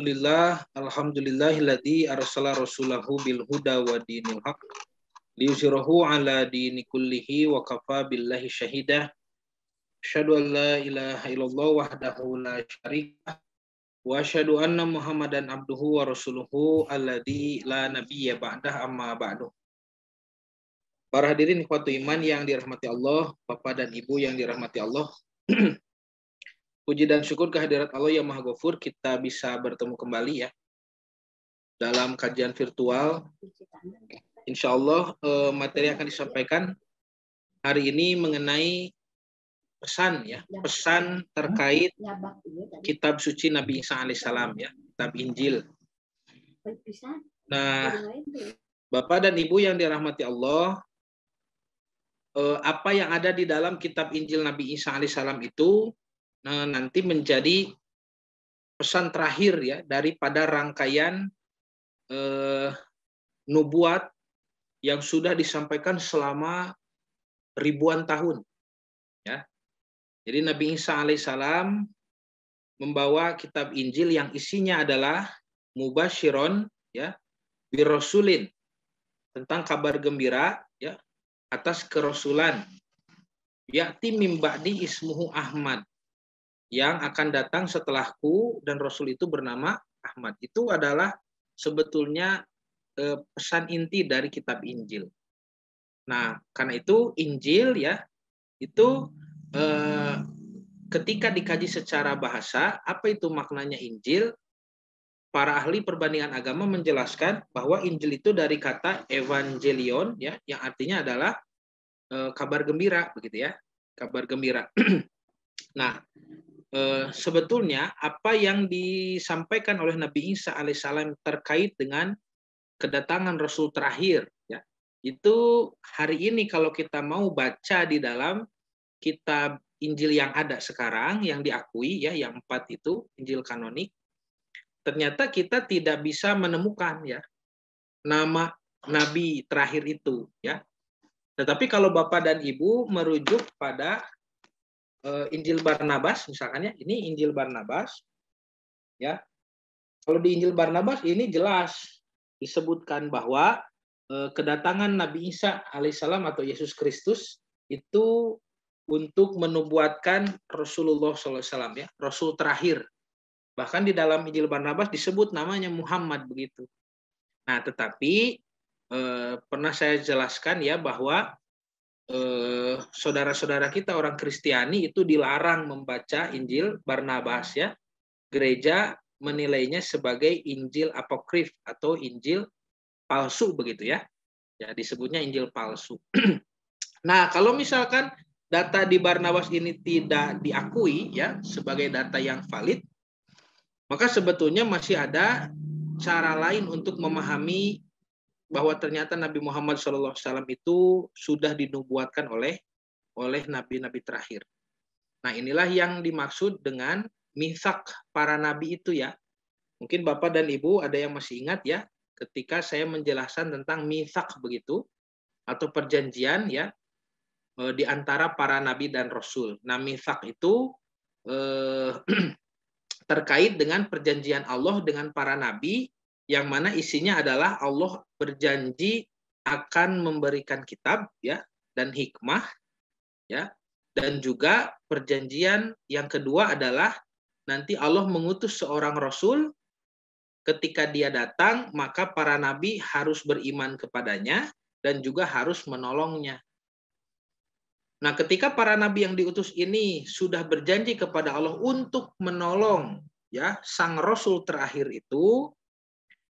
Alhamdulillah, alhamdulillahilladzi arsala rasulahu bil huda wa dinil haq Liusirahu ala dini kullihi wa kafa billahi syahidah. Asyhadu an la ilaha illallah wahdahu la syarikah wa asyhadu anna Muhammadan abduhu wa rasuluhu alladzi la nabiyya ba'dah amma ba'du. Para hadirin ikhwatu iman yang dirahmati Allah, Bapak dan Ibu yang dirahmati Allah. Puji dan syukur kehadirat Allah yang Maha Gofur, kita bisa bertemu kembali ya dalam kajian virtual. Insya Allah eh, materi yang akan disampaikan hari ini mengenai pesan ya pesan terkait kitab suci Nabi Isa alaihissalam ya kitab Injil. Nah, Bapak dan Ibu yang dirahmati Allah, eh, apa yang ada di dalam kitab Injil Nabi Isa alaihissalam itu Eh, nanti menjadi pesan terakhir ya daripada rangkaian eh, nubuat yang sudah disampaikan selama ribuan tahun. Ya. Jadi Nabi Isa alaihissalam membawa kitab Injil yang isinya adalah mubashiron ya birosulin tentang kabar gembira ya atas kerosulan yakti mimba di ismuhu Ahmad yang akan datang setelahku dan Rasul itu bernama Ahmad. Itu adalah sebetulnya eh, pesan inti dari kitab Injil. Nah, karena itu Injil ya itu eh, ketika dikaji secara bahasa, apa itu maknanya Injil? Para ahli perbandingan agama menjelaskan bahwa Injil itu dari kata evangelion ya, yang artinya adalah eh, kabar gembira begitu ya, kabar gembira. nah, Eh, sebetulnya apa yang disampaikan oleh Nabi Isa alaihissalam terkait dengan kedatangan Rasul terakhir, ya itu hari ini kalau kita mau baca di dalam kitab Injil yang ada sekarang yang diakui ya yang empat itu Injil kanonik, ternyata kita tidak bisa menemukan ya nama Nabi terakhir itu ya. Tetapi kalau Bapak dan Ibu merujuk pada Eh, Injil Barnabas misalkan ya, ini Injil Barnabas ya. Kalau di Injil Barnabas ini jelas disebutkan bahwa eh, kedatangan Nabi Isa alaihissalam atau Yesus Kristus itu untuk menubuatkan Rasulullah SAW ya, Rasul terakhir. Bahkan di dalam Injil Barnabas disebut namanya Muhammad begitu. Nah, tetapi eh, pernah saya jelaskan ya bahwa Eh, saudara-saudara eh, kita orang Kristiani itu dilarang membaca Injil Barnabas ya. Gereja menilainya sebagai Injil apokrif atau Injil palsu begitu ya. Ya disebutnya Injil palsu. nah, kalau misalkan data di Barnabas ini tidak diakui ya sebagai data yang valid, maka sebetulnya masih ada cara lain untuk memahami bahwa ternyata Nabi Muhammad SAW itu sudah dinubuatkan oleh oleh nabi-nabi terakhir. Nah inilah yang dimaksud dengan misak para nabi itu ya. Mungkin Bapak dan Ibu ada yang masih ingat ya ketika saya menjelaskan tentang misak begitu atau perjanjian ya e, di antara para nabi dan rasul. Nah misak itu eh, terkait dengan perjanjian Allah dengan para nabi yang mana isinya adalah Allah berjanji akan memberikan kitab ya dan hikmah ya dan juga perjanjian yang kedua adalah nanti Allah mengutus seorang rasul ketika dia datang maka para nabi harus beriman kepadanya dan juga harus menolongnya. Nah, ketika para nabi yang diutus ini sudah berjanji kepada Allah untuk menolong ya sang rasul terakhir itu,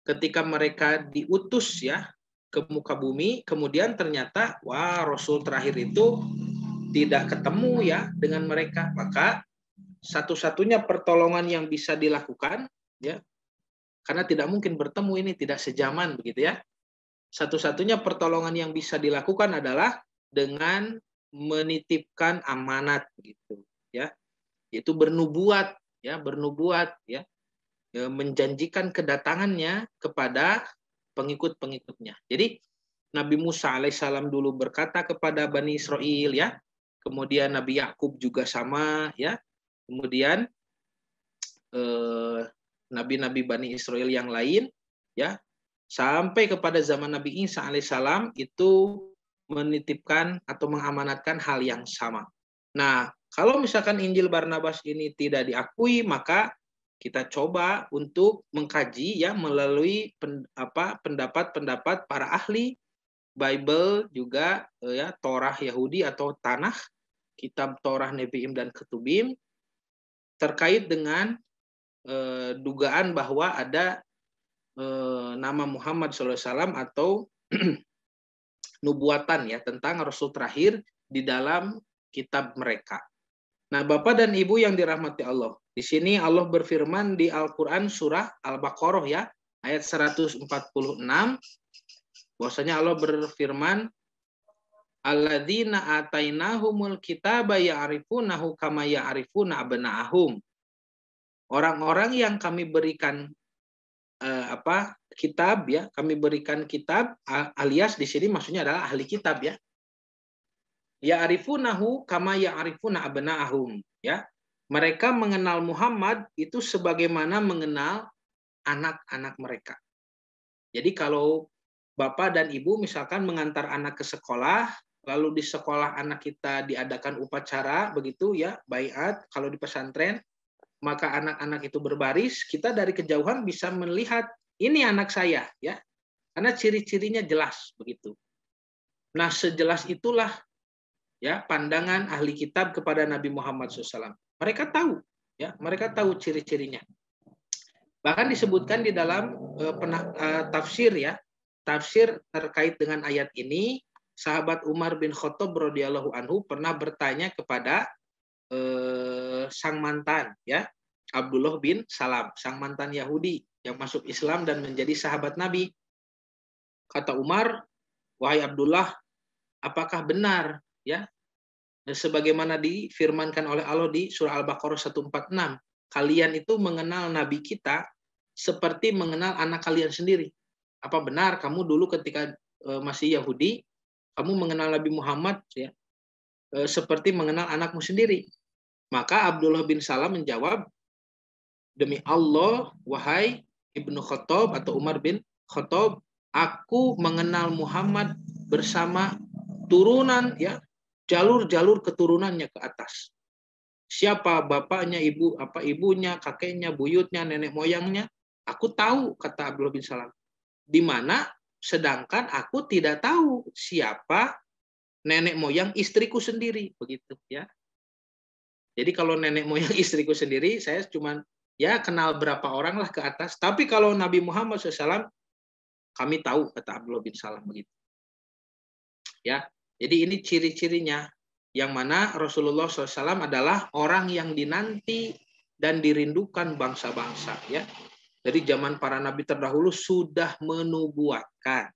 ketika mereka diutus ya ke muka bumi, kemudian ternyata wah rasul terakhir itu tidak ketemu ya dengan mereka, maka satu-satunya pertolongan yang bisa dilakukan ya karena tidak mungkin bertemu ini tidak sejaman begitu ya. Satu-satunya pertolongan yang bisa dilakukan adalah dengan menitipkan amanat gitu ya. Yaitu bernubuat ya, bernubuat ya. E, menjanjikan kedatangannya kepada pengikut-pengikutnya. Jadi Nabi Musa alaihissalam dulu berkata kepada Bani Israel ya, kemudian Nabi Yakub juga sama ya, kemudian e, nabi-nabi eh, Bani Israel yang lain ya, sampai kepada zaman Nabi Isa alaihissalam itu menitipkan atau mengamanatkan hal yang sama. Nah, kalau misalkan Injil Barnabas ini tidak diakui, maka kita coba untuk mengkaji ya melalui pen, apa pendapat-pendapat para ahli Bible juga eh, ya Torah Yahudi atau Tanah, kitab Torah Nevi'im dan Ketubim terkait dengan eh, dugaan bahwa ada eh, nama Muhammad SAW atau nubuatan ya tentang rasul terakhir di dalam kitab mereka. Nah, Bapak dan Ibu yang dirahmati Allah, di sini Allah berfirman di Al-Qur'an surah Al-Baqarah ya, ayat 146 bahwasanya Allah berfirman alladzina atainahumul kitaba ya'rifunahu kama ya'rifuna abna'ahum. Orang-orang yang kami berikan eh, apa? kitab ya, kami berikan kitab alias di sini maksudnya adalah ahli kitab ya. Ya arifunahu kama ya arifuna abna'ahum. Ya. Mereka mengenal Muhammad itu sebagaimana mengenal anak-anak mereka. Jadi kalau bapak dan ibu misalkan mengantar anak ke sekolah, lalu di sekolah anak kita diadakan upacara begitu ya, bayat kalau di pesantren, maka anak-anak itu berbaris, kita dari kejauhan bisa melihat ini anak saya ya. Karena ciri-cirinya jelas begitu. Nah, sejelas itulah ya pandangan ahli kitab kepada Nabi Muhammad SAW. Mereka tahu, ya mereka tahu ciri-cirinya. Bahkan disebutkan di dalam uh, pena, uh, tafsir ya tafsir terkait dengan ayat ini sahabat Umar bin Khattab radhiyallahu anhu pernah bertanya kepada uh, sang mantan ya Abdullah bin Salam sang mantan Yahudi yang masuk Islam dan menjadi sahabat Nabi kata Umar wahai Abdullah apakah benar ya sebagaimana difirmankan oleh Allah di surah Al-Baqarah 146 kalian itu mengenal nabi kita seperti mengenal anak kalian sendiri apa benar kamu dulu ketika e, masih Yahudi kamu mengenal Nabi Muhammad ya e, seperti mengenal anakmu sendiri maka Abdullah bin Salam menjawab demi Allah wahai Ibnu Khattab atau Umar bin Khattab aku mengenal Muhammad bersama turunan ya jalur-jalur keturunannya ke atas. Siapa bapaknya, ibu, apa ibunya, kakeknya, buyutnya, nenek moyangnya. Aku tahu, kata Abdullah bin Salam. Di mana sedangkan aku tidak tahu siapa nenek moyang istriku sendiri begitu ya jadi kalau nenek moyang istriku sendiri saya cuma ya kenal berapa orang lah ke atas tapi kalau Nabi Muhammad SAW kami tahu kata Abdullah bin Salam begitu ya jadi ini ciri-cirinya yang mana Rasulullah SAW adalah orang yang dinanti dan dirindukan bangsa-bangsa ya. Dari zaman para nabi terdahulu sudah menubuatkan.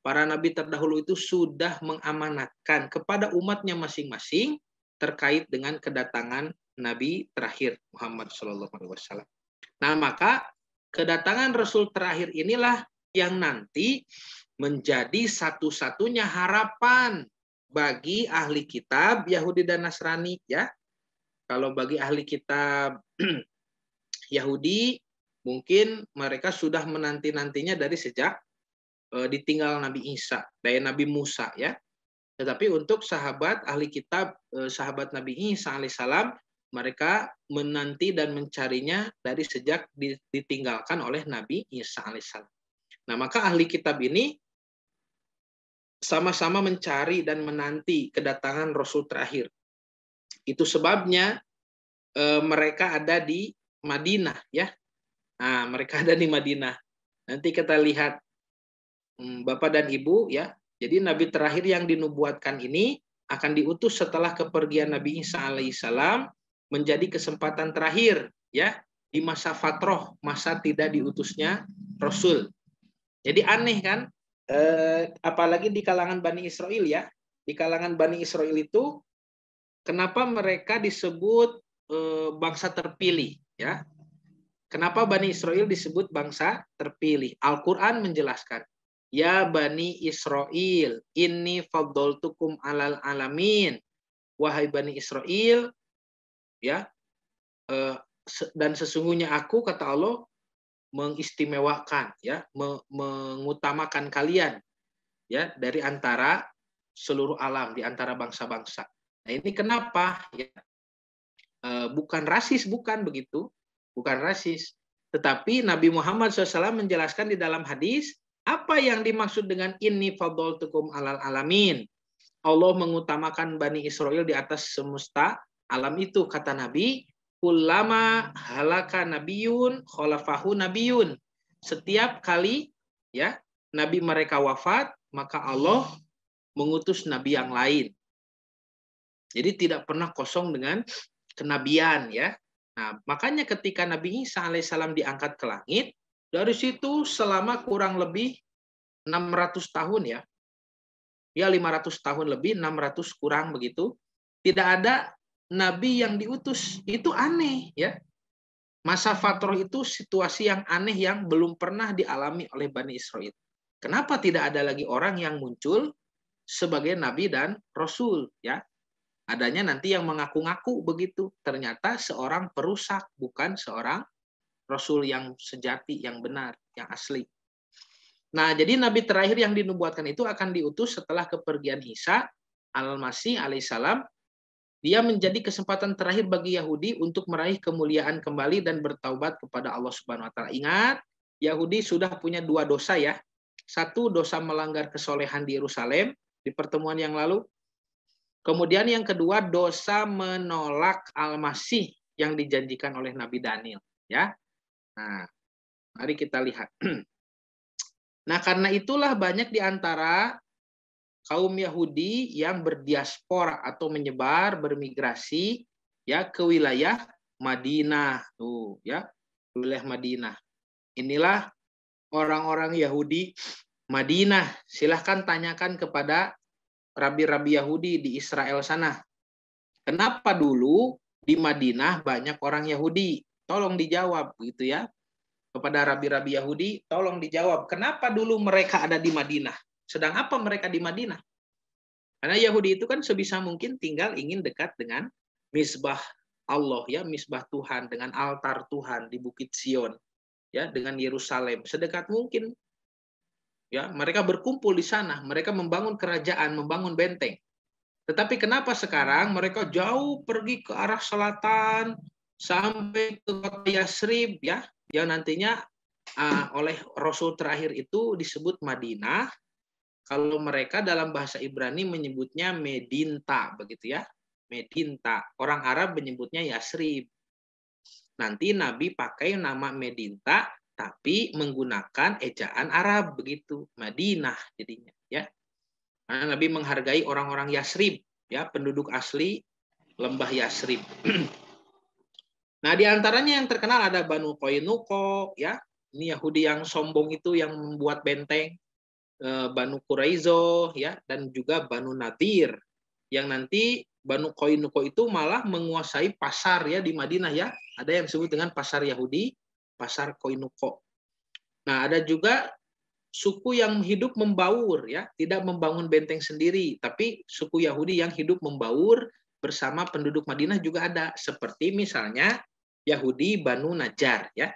Para nabi terdahulu itu sudah mengamanatkan kepada umatnya masing-masing terkait dengan kedatangan nabi terakhir Muhammad SAW. alaihi wasallam. Nah, maka kedatangan rasul terakhir inilah yang nanti menjadi satu-satunya harapan bagi ahli kitab Yahudi dan Nasrani ya. Kalau bagi ahli kitab Yahudi mungkin mereka sudah menanti-nantinya dari sejak e, ditinggal Nabi Isa, dari Nabi Musa ya. Tetapi untuk sahabat ahli kitab e, sahabat Nabi Isa alaihissalam mereka menanti dan mencarinya dari sejak ditinggalkan oleh Nabi Isa alaihissalam. Nah, maka ahli kitab ini sama-sama mencari dan menanti kedatangan Rasul terakhir. Itu sebabnya e, mereka ada di Madinah, ya. Nah, mereka ada di Madinah. Nanti kita lihat hmm, Bapak dan Ibu, ya. Jadi Nabi terakhir yang dinubuatkan ini akan diutus setelah kepergian Nabi Isa alaihissalam menjadi kesempatan terakhir, ya, di masa fatroh, masa tidak diutusnya Rasul. Jadi aneh kan eh, apalagi di kalangan Bani Israel ya. Di kalangan Bani Israel itu kenapa mereka disebut eh, bangsa terpilih ya? Kenapa Bani Israel disebut bangsa terpilih? Al-Qur'an menjelaskan, "Ya Bani Israel, ini faddaltukum alal alamin." Wahai Bani Israel, ya, eh, dan sesungguhnya aku kata Allah mengistimewakan ya mengutamakan kalian ya dari antara seluruh alam di antara bangsa-bangsa. Nah ini kenapa ya e, bukan rasis bukan begitu bukan rasis tetapi Nabi Muhammad SAW menjelaskan di dalam hadis apa yang dimaksud dengan ini fadl tukum alal alamin Allah mengutamakan Bani Israel di atas semesta alam itu kata Nabi Kulama halaka Nabiun, kholafahu Nabiun. Setiap kali ya nabi mereka wafat, maka Allah mengutus nabi yang lain. Jadi tidak pernah kosong dengan kenabian ya. Nah, makanya ketika Nabi Isa alaihissalam diangkat ke langit, dari situ selama kurang lebih 600 tahun ya. Ya 500 tahun lebih, 600 kurang begitu. Tidak ada nabi yang diutus. Itu aneh ya. Masa fatroh itu situasi yang aneh yang belum pernah dialami oleh Bani Israel. Kenapa tidak ada lagi orang yang muncul sebagai nabi dan rasul ya? Adanya nanti yang mengaku-ngaku begitu. Ternyata seorang perusak bukan seorang rasul yang sejati, yang benar, yang asli. Nah, jadi nabi terakhir yang dinubuatkan itu akan diutus setelah kepergian Isa al-Masih alaihissalam dia menjadi kesempatan terakhir bagi Yahudi untuk meraih kemuliaan kembali dan bertaubat kepada Allah Subhanahu wa taala. Ingat, Yahudi sudah punya dua dosa ya. Satu dosa melanggar kesolehan di Yerusalem di pertemuan yang lalu. Kemudian yang kedua dosa menolak Al-Masih yang dijanjikan oleh Nabi Daniel, ya. Nah, mari kita lihat. Nah, karena itulah banyak di antara kaum Yahudi yang berdiaspora atau menyebar bermigrasi ya ke wilayah Madinah tuh ya wilayah Madinah inilah orang-orang Yahudi Madinah silahkan tanyakan kepada rabi-rabi Yahudi di Israel sana kenapa dulu di Madinah banyak orang Yahudi tolong dijawab gitu ya kepada rabi-rabi Yahudi tolong dijawab kenapa dulu mereka ada di Madinah sedang apa mereka di Madinah? Karena Yahudi itu kan sebisa mungkin tinggal ingin dekat dengan misbah Allah ya, misbah Tuhan dengan altar Tuhan di Bukit Sion ya, dengan Yerusalem sedekat mungkin. Ya, mereka berkumpul di sana, mereka membangun kerajaan, membangun benteng. Tetapi kenapa sekarang mereka jauh pergi ke arah selatan sampai ke kota Yasrib ya, yang nantinya uh, oleh Rasul terakhir itu disebut Madinah kalau mereka dalam bahasa Ibrani menyebutnya Medinta, begitu ya. Medinta. Orang Arab menyebutnya Yasrib. Nanti Nabi pakai nama Medinta tapi menggunakan ejaan Arab begitu. Madinah jadinya ya. Karena Nabi menghargai orang-orang Yasrib ya, penduduk asli lembah Yasrib. nah, di antaranya yang terkenal ada Banu Koinuko ya. Ini Yahudi yang sombong itu yang membuat benteng Eh, Banu Quraizo ya dan juga Banu Nadir yang nanti Banu Koinuko itu malah menguasai pasar ya di Madinah ya ada yang disebut dengan pasar Yahudi pasar Koinuko nah ada juga suku yang hidup membaur ya tidak membangun benteng sendiri tapi suku Yahudi yang hidup membaur bersama penduduk Madinah juga ada seperti misalnya Yahudi Banu Najar ya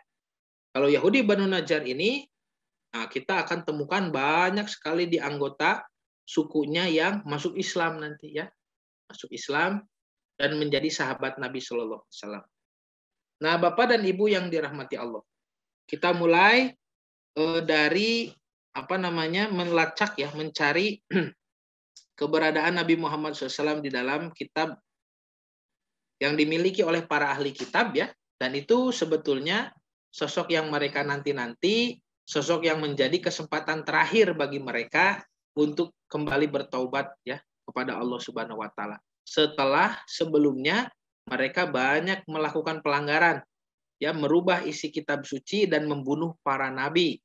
kalau Yahudi Banu Najar ini Nah, kita akan temukan banyak sekali di anggota sukunya yang masuk Islam nanti ya. Masuk Islam dan menjadi sahabat Nabi Shallallahu alaihi wasallam. Nah, Bapak dan Ibu yang dirahmati Allah. Kita mulai eh, dari apa namanya? melacak ya, mencari keberadaan Nabi Muhammad SAW di dalam kitab yang dimiliki oleh para ahli kitab ya dan itu sebetulnya sosok yang mereka nanti-nanti sosok yang menjadi kesempatan terakhir bagi mereka untuk kembali bertaubat ya kepada Allah Subhanahu wa taala. Setelah sebelumnya mereka banyak melakukan pelanggaran ya merubah isi kitab suci dan membunuh para nabi.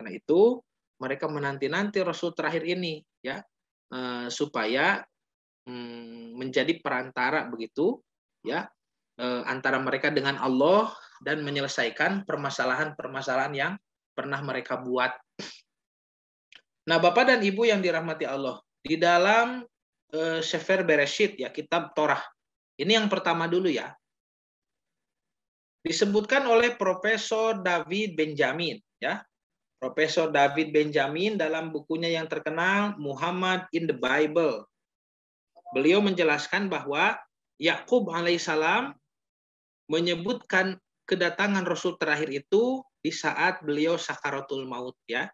Karena itu mereka menanti-nanti rasul terakhir ini ya eh, supaya hmm, menjadi perantara begitu ya eh, antara mereka dengan Allah dan menyelesaikan permasalahan-permasalahan yang pernah mereka buat. Nah, Bapak dan Ibu yang dirahmati Allah, di dalam uh, Sefer Bereshit ya, kitab Torah. Ini yang pertama dulu ya. Disebutkan oleh Profesor David Benjamin ya. Profesor David Benjamin dalam bukunya yang terkenal Muhammad in the Bible. Beliau menjelaskan bahwa Yakub alaihissalam menyebutkan kedatangan Rasul terakhir itu di saat beliau sakaratul maut ya.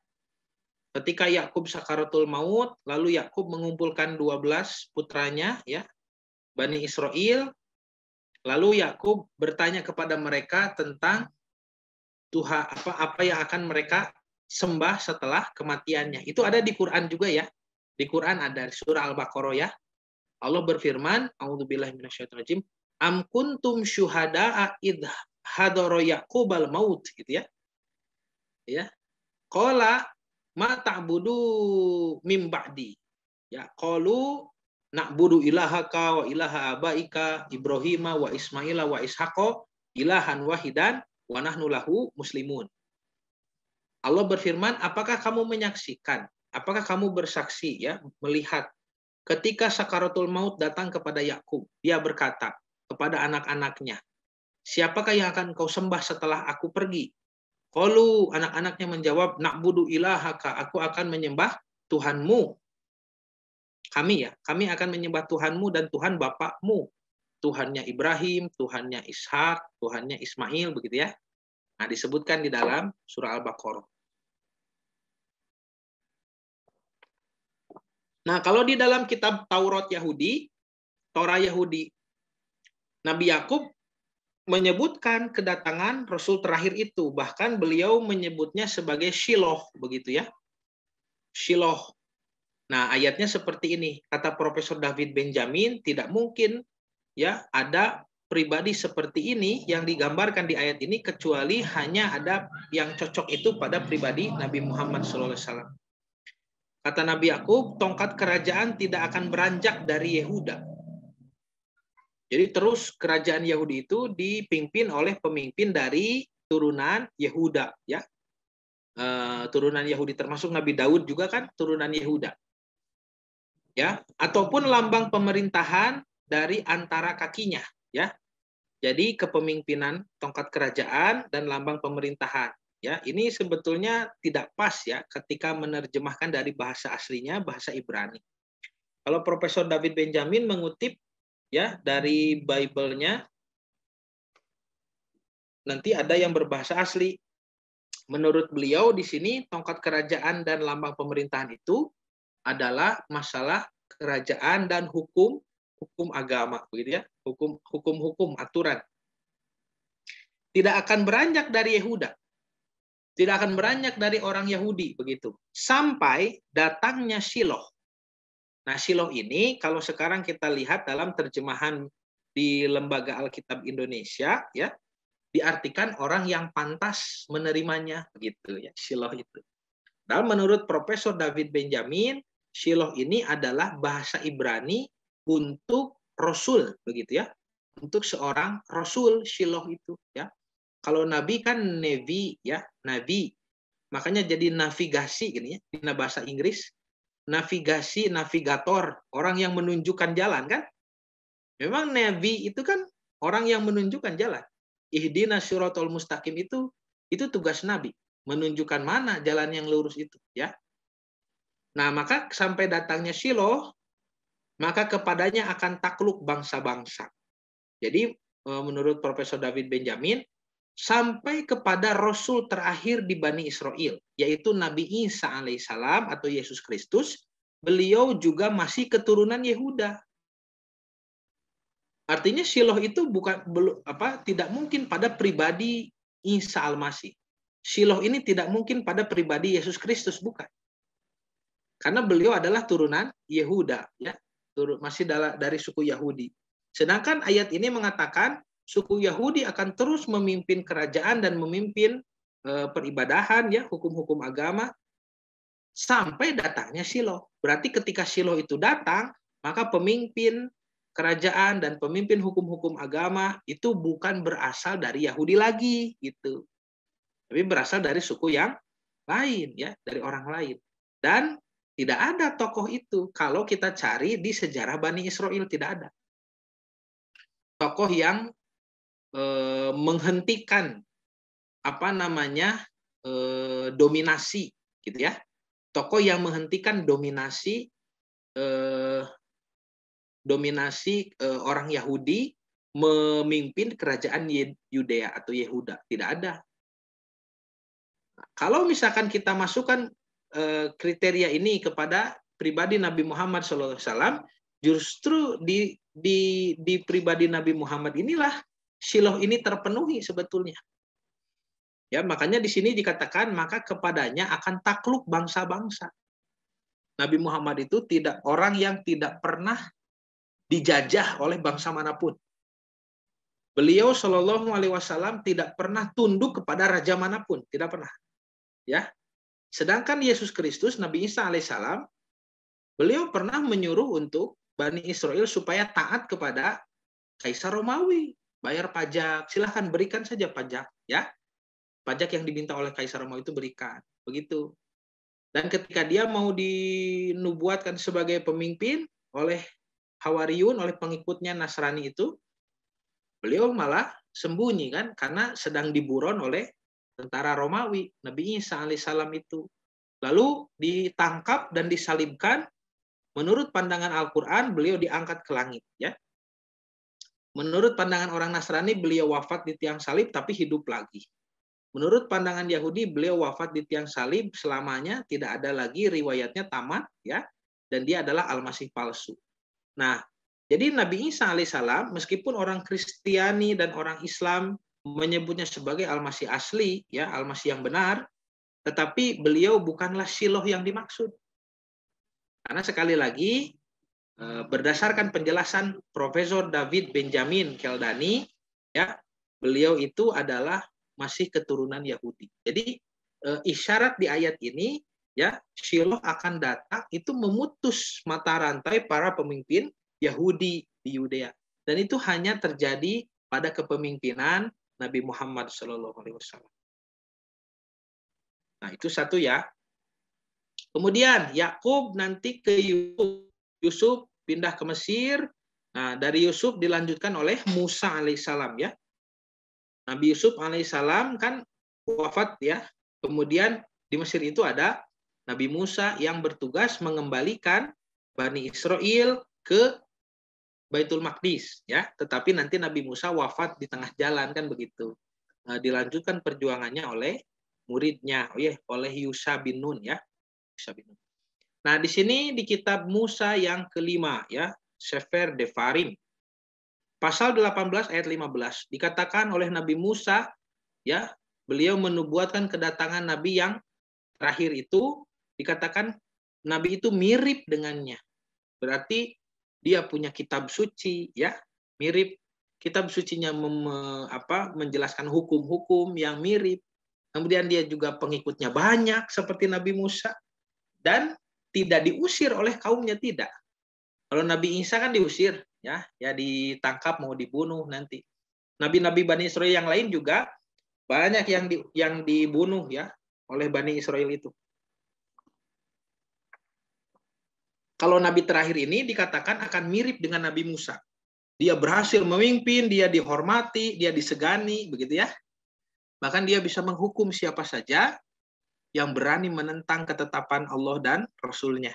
Ketika Yakub sakaratul maut, lalu Yakub mengumpulkan 12 putranya ya, Bani Israel. Lalu Yakub bertanya kepada mereka tentang Tuhan apa apa yang akan mereka sembah setelah kematiannya. Itu ada di Quran juga ya. Di Quran ada surah Al-Baqarah ya. Allah berfirman, "A'udzubillahi minasyaitonirrajim. Am kuntum syuhada'a idh hadara Yaqubal maut?" gitu ya ya kola ma ta'budu mim di. ya nak budu ilahaka wa ilaha abaika ibrahima wa ismaila wa Ishakoh, ilahan wahidan wa nahnu lahu muslimun Allah berfirman apakah kamu menyaksikan apakah kamu bersaksi ya melihat ketika sakaratul maut datang kepada Yakub dia berkata kepada anak-anaknya siapakah yang akan kau sembah setelah aku pergi kalau anak-anaknya menjawab, Nak budu ilahaka, aku akan menyembah Tuhanmu. Kami ya, kami akan menyembah Tuhanmu dan Tuhan Bapakmu. Tuhannya Ibrahim, Tuhannya Ishak, Tuhannya Ismail, begitu ya. Nah, disebutkan di dalam surah Al-Baqarah. Nah, kalau di dalam kitab Taurat Yahudi, Torah Yahudi, Nabi Yakub menyebutkan kedatangan Rasul terakhir itu. Bahkan beliau menyebutnya sebagai Shiloh, begitu ya. Shiloh. Nah, ayatnya seperti ini. Kata Profesor David Benjamin, tidak mungkin ya ada pribadi seperti ini yang digambarkan di ayat ini kecuali hanya ada yang cocok itu pada pribadi Nabi Muhammad SAW. Kata Nabi Yakub, tongkat kerajaan tidak akan beranjak dari Yehuda jadi terus kerajaan Yahudi itu dipimpin oleh pemimpin dari turunan Yehuda, ya. E, turunan Yahudi termasuk Nabi Daud juga kan turunan Yehuda. Ya, ataupun lambang pemerintahan dari antara kakinya, ya. Jadi kepemimpinan tongkat kerajaan dan lambang pemerintahan, ya. Ini sebetulnya tidak pas ya ketika menerjemahkan dari bahasa aslinya bahasa Ibrani. Kalau Profesor David Benjamin mengutip ya dari Bible-nya nanti ada yang berbahasa asli. Menurut beliau di sini tongkat kerajaan dan lambang pemerintahan itu adalah masalah kerajaan dan hukum hukum agama begitu ya, hukum hukum hukum aturan. Tidak akan beranjak dari Yehuda. Tidak akan beranjak dari orang Yahudi begitu. Sampai datangnya Shiloh. Nah, siloh ini kalau sekarang kita lihat dalam terjemahan di Lembaga Alkitab Indonesia ya, diartikan orang yang pantas menerimanya gitu ya, siloh itu. Dan menurut Profesor David Benjamin, siloh ini adalah bahasa Ibrani untuk rasul begitu ya. Untuk seorang rasul siloh itu ya. Kalau nabi kan nevi ya, nabi. Makanya jadi navigasi gini ya, di bahasa Inggris navigasi navigator, orang yang menunjukkan jalan kan? Memang nabi itu kan orang yang menunjukkan jalan. Ihdina syuratul mustaqim itu itu tugas nabi, menunjukkan mana jalan yang lurus itu, ya. Nah, maka sampai datangnya Shiloh, maka kepadanya akan takluk bangsa-bangsa. Jadi eh, menurut Profesor David Benjamin, sampai kepada rasul terakhir di Bani Israel, yaitu Nabi Isa alaihissalam atau Yesus Kristus, beliau juga masih keturunan Yehuda. Artinya Siloh itu bukan belum apa tidak mungkin pada pribadi Isa Al-Masih. Siloh ini tidak mungkin pada pribadi Yesus Kristus bukan. Karena beliau adalah turunan Yehuda ya, masih dari suku Yahudi. Sedangkan ayat ini mengatakan suku Yahudi akan terus memimpin kerajaan dan memimpin eh, peribadahan ya hukum-hukum agama sampai datangnya Silo. Berarti ketika Silo itu datang, maka pemimpin kerajaan dan pemimpin hukum-hukum agama itu bukan berasal dari Yahudi lagi gitu. Tapi berasal dari suku yang lain ya, dari orang lain. Dan tidak ada tokoh itu kalau kita cari di sejarah Bani Israel tidak ada. Tokoh yang Eh, menghentikan apa namanya eh, dominasi gitu ya tokoh yang menghentikan dominasi eh, dominasi orang Yahudi memimpin kerajaan Yudea atau Yehuda tidak ada kalau misalkan kita masukkan kriteria ini kepada pribadi Nabi Muhammad SAW justru di di di pribadi Nabi Muhammad inilah siloh ini terpenuhi sebetulnya. Ya, makanya di sini dikatakan maka kepadanya akan takluk bangsa-bangsa. Nabi Muhammad itu tidak orang yang tidak pernah dijajah oleh bangsa manapun. Beliau Shallallahu Alaihi Wasallam tidak pernah tunduk kepada raja manapun, tidak pernah. Ya, sedangkan Yesus Kristus, Nabi Isa Alaihissalam, beliau pernah menyuruh untuk Bani Israel supaya taat kepada Kaisar Romawi bayar pajak, silahkan berikan saja pajak, ya. Pajak yang diminta oleh Kaisar Romawi itu berikan, begitu. Dan ketika dia mau dinubuatkan sebagai pemimpin oleh Hawariun, oleh pengikutnya Nasrani itu, beliau malah sembunyi kan, karena sedang diburon oleh tentara Romawi, Nabi Isa alaihissalam itu. Lalu ditangkap dan disalibkan. Menurut pandangan Al-Quran, beliau diangkat ke langit. ya Menurut pandangan orang Nasrani, beliau wafat di tiang salib tapi hidup lagi. Menurut pandangan Yahudi, beliau wafat di tiang salib selamanya, tidak ada lagi riwayatnya tamat, ya, dan dia adalah Al-Masih palsu. Nah, jadi Nabi Isa alaihissalam, meskipun orang Kristiani dan orang Islam menyebutnya sebagai Al-Masih asli, ya, Al-Masih yang benar, tetapi beliau bukanlah siloh yang dimaksud. Karena sekali lagi, Eh, berdasarkan penjelasan Profesor David Benjamin Keldani, ya, beliau itu adalah masih keturunan Yahudi. Jadi eh, isyarat di ayat ini ya Shiloh akan datang itu memutus mata rantai para pemimpin Yahudi di Yudea. Dan itu hanya terjadi pada kepemimpinan Nabi Muhammad Shallallahu alaihi wasallam. Nah, itu satu ya. Kemudian Yakub nanti ke Yusuf Yusuf pindah ke Mesir. Nah, dari Yusuf dilanjutkan oleh Musa alaihissalam ya. Nabi Yusuf alaihissalam kan wafat ya. Kemudian di Mesir itu ada Nabi Musa yang bertugas mengembalikan Bani Israel ke Baitul Maqdis ya, tetapi nanti Nabi Musa wafat di tengah jalan kan begitu. Nah, dilanjutkan perjuangannya oleh muridnya, oh ya, oleh Yusa bin Nun ya. Yusa bin Nun. Nah, di sini di kitab Musa yang kelima ya, Sefer Devarim. Pasal 18 ayat 15 dikatakan oleh Nabi Musa ya, beliau menubuatkan kedatangan nabi yang terakhir itu dikatakan nabi itu mirip dengannya. Berarti dia punya kitab suci ya, mirip kitab sucinya mem, apa, menjelaskan hukum-hukum yang mirip. Kemudian dia juga pengikutnya banyak seperti Nabi Musa dan tidak diusir oleh kaumnya tidak. Kalau Nabi Isa kan diusir, ya, ya ditangkap mau dibunuh nanti. Nabi-nabi Bani Israel yang lain juga banyak yang di, yang dibunuh ya oleh Bani Israel itu. Kalau nabi terakhir ini dikatakan akan mirip dengan Nabi Musa. Dia berhasil memimpin, dia dihormati, dia disegani, begitu ya. Bahkan dia bisa menghukum siapa saja yang berani menentang ketetapan Allah dan Rasulnya.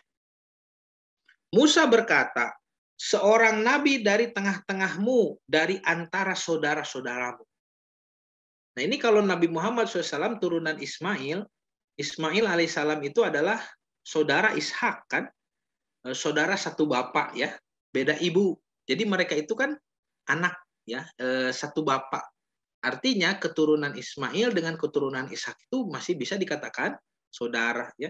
Musa berkata, seorang nabi dari tengah-tengahmu, dari antara saudara-saudaramu. Nah ini kalau Nabi Muhammad SAW turunan Ismail, Ismail alaihissalam itu adalah saudara Ishak kan, eh, saudara satu bapak ya, beda ibu. Jadi mereka itu kan anak ya, eh, satu bapak. Artinya keturunan Ismail dengan keturunan Ishak itu masih bisa dikatakan saudara ya.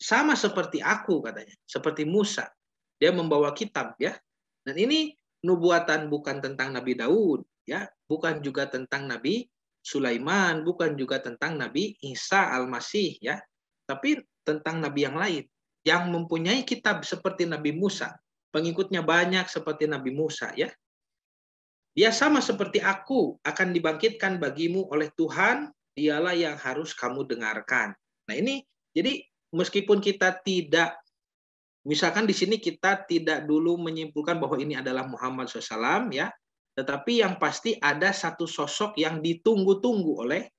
Sama seperti aku katanya, seperti Musa. Dia membawa kitab ya. Dan ini nubuatan bukan tentang Nabi Daud ya, bukan juga tentang Nabi Sulaiman, bukan juga tentang Nabi Isa Al-Masih ya, tapi tentang nabi yang lain yang mempunyai kitab seperti Nabi Musa, pengikutnya banyak seperti Nabi Musa ya. Dia sama seperti aku akan dibangkitkan bagimu oleh Tuhan, dialah yang harus kamu dengarkan. Nah ini jadi meskipun kita tidak misalkan di sini kita tidak dulu menyimpulkan bahwa ini adalah Muhammad SAW ya, tetapi yang pasti ada satu sosok yang ditunggu-tunggu oleh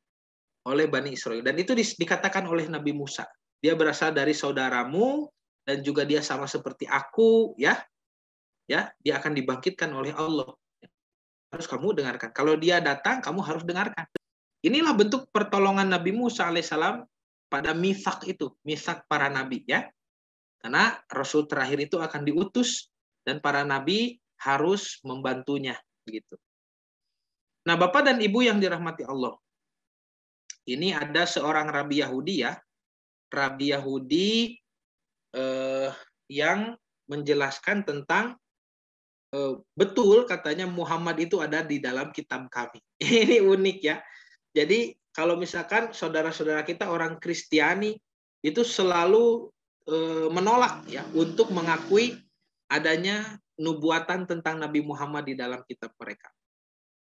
oleh Bani Israel dan itu di, dikatakan oleh Nabi Musa. Dia berasal dari saudaramu dan juga dia sama seperti aku ya. Ya, dia akan dibangkitkan oleh Allah harus kamu dengarkan. Kalau dia datang, kamu harus dengarkan. Inilah bentuk pertolongan Nabi Musa alaihissalam pada misak itu, misak para nabi ya. Karena Rasul terakhir itu akan diutus dan para nabi harus membantunya begitu. Nah, Bapak dan Ibu yang dirahmati Allah. Ini ada seorang rabi Yahudi ya. Rabi Yahudi eh, yang menjelaskan tentang Eh, betul katanya Muhammad itu ada di dalam kitab kami. Ini unik ya. Jadi kalau misalkan saudara-saudara kita orang Kristiani itu selalu eh, menolak ya untuk mengakui adanya nubuatan tentang Nabi Muhammad di dalam kitab mereka.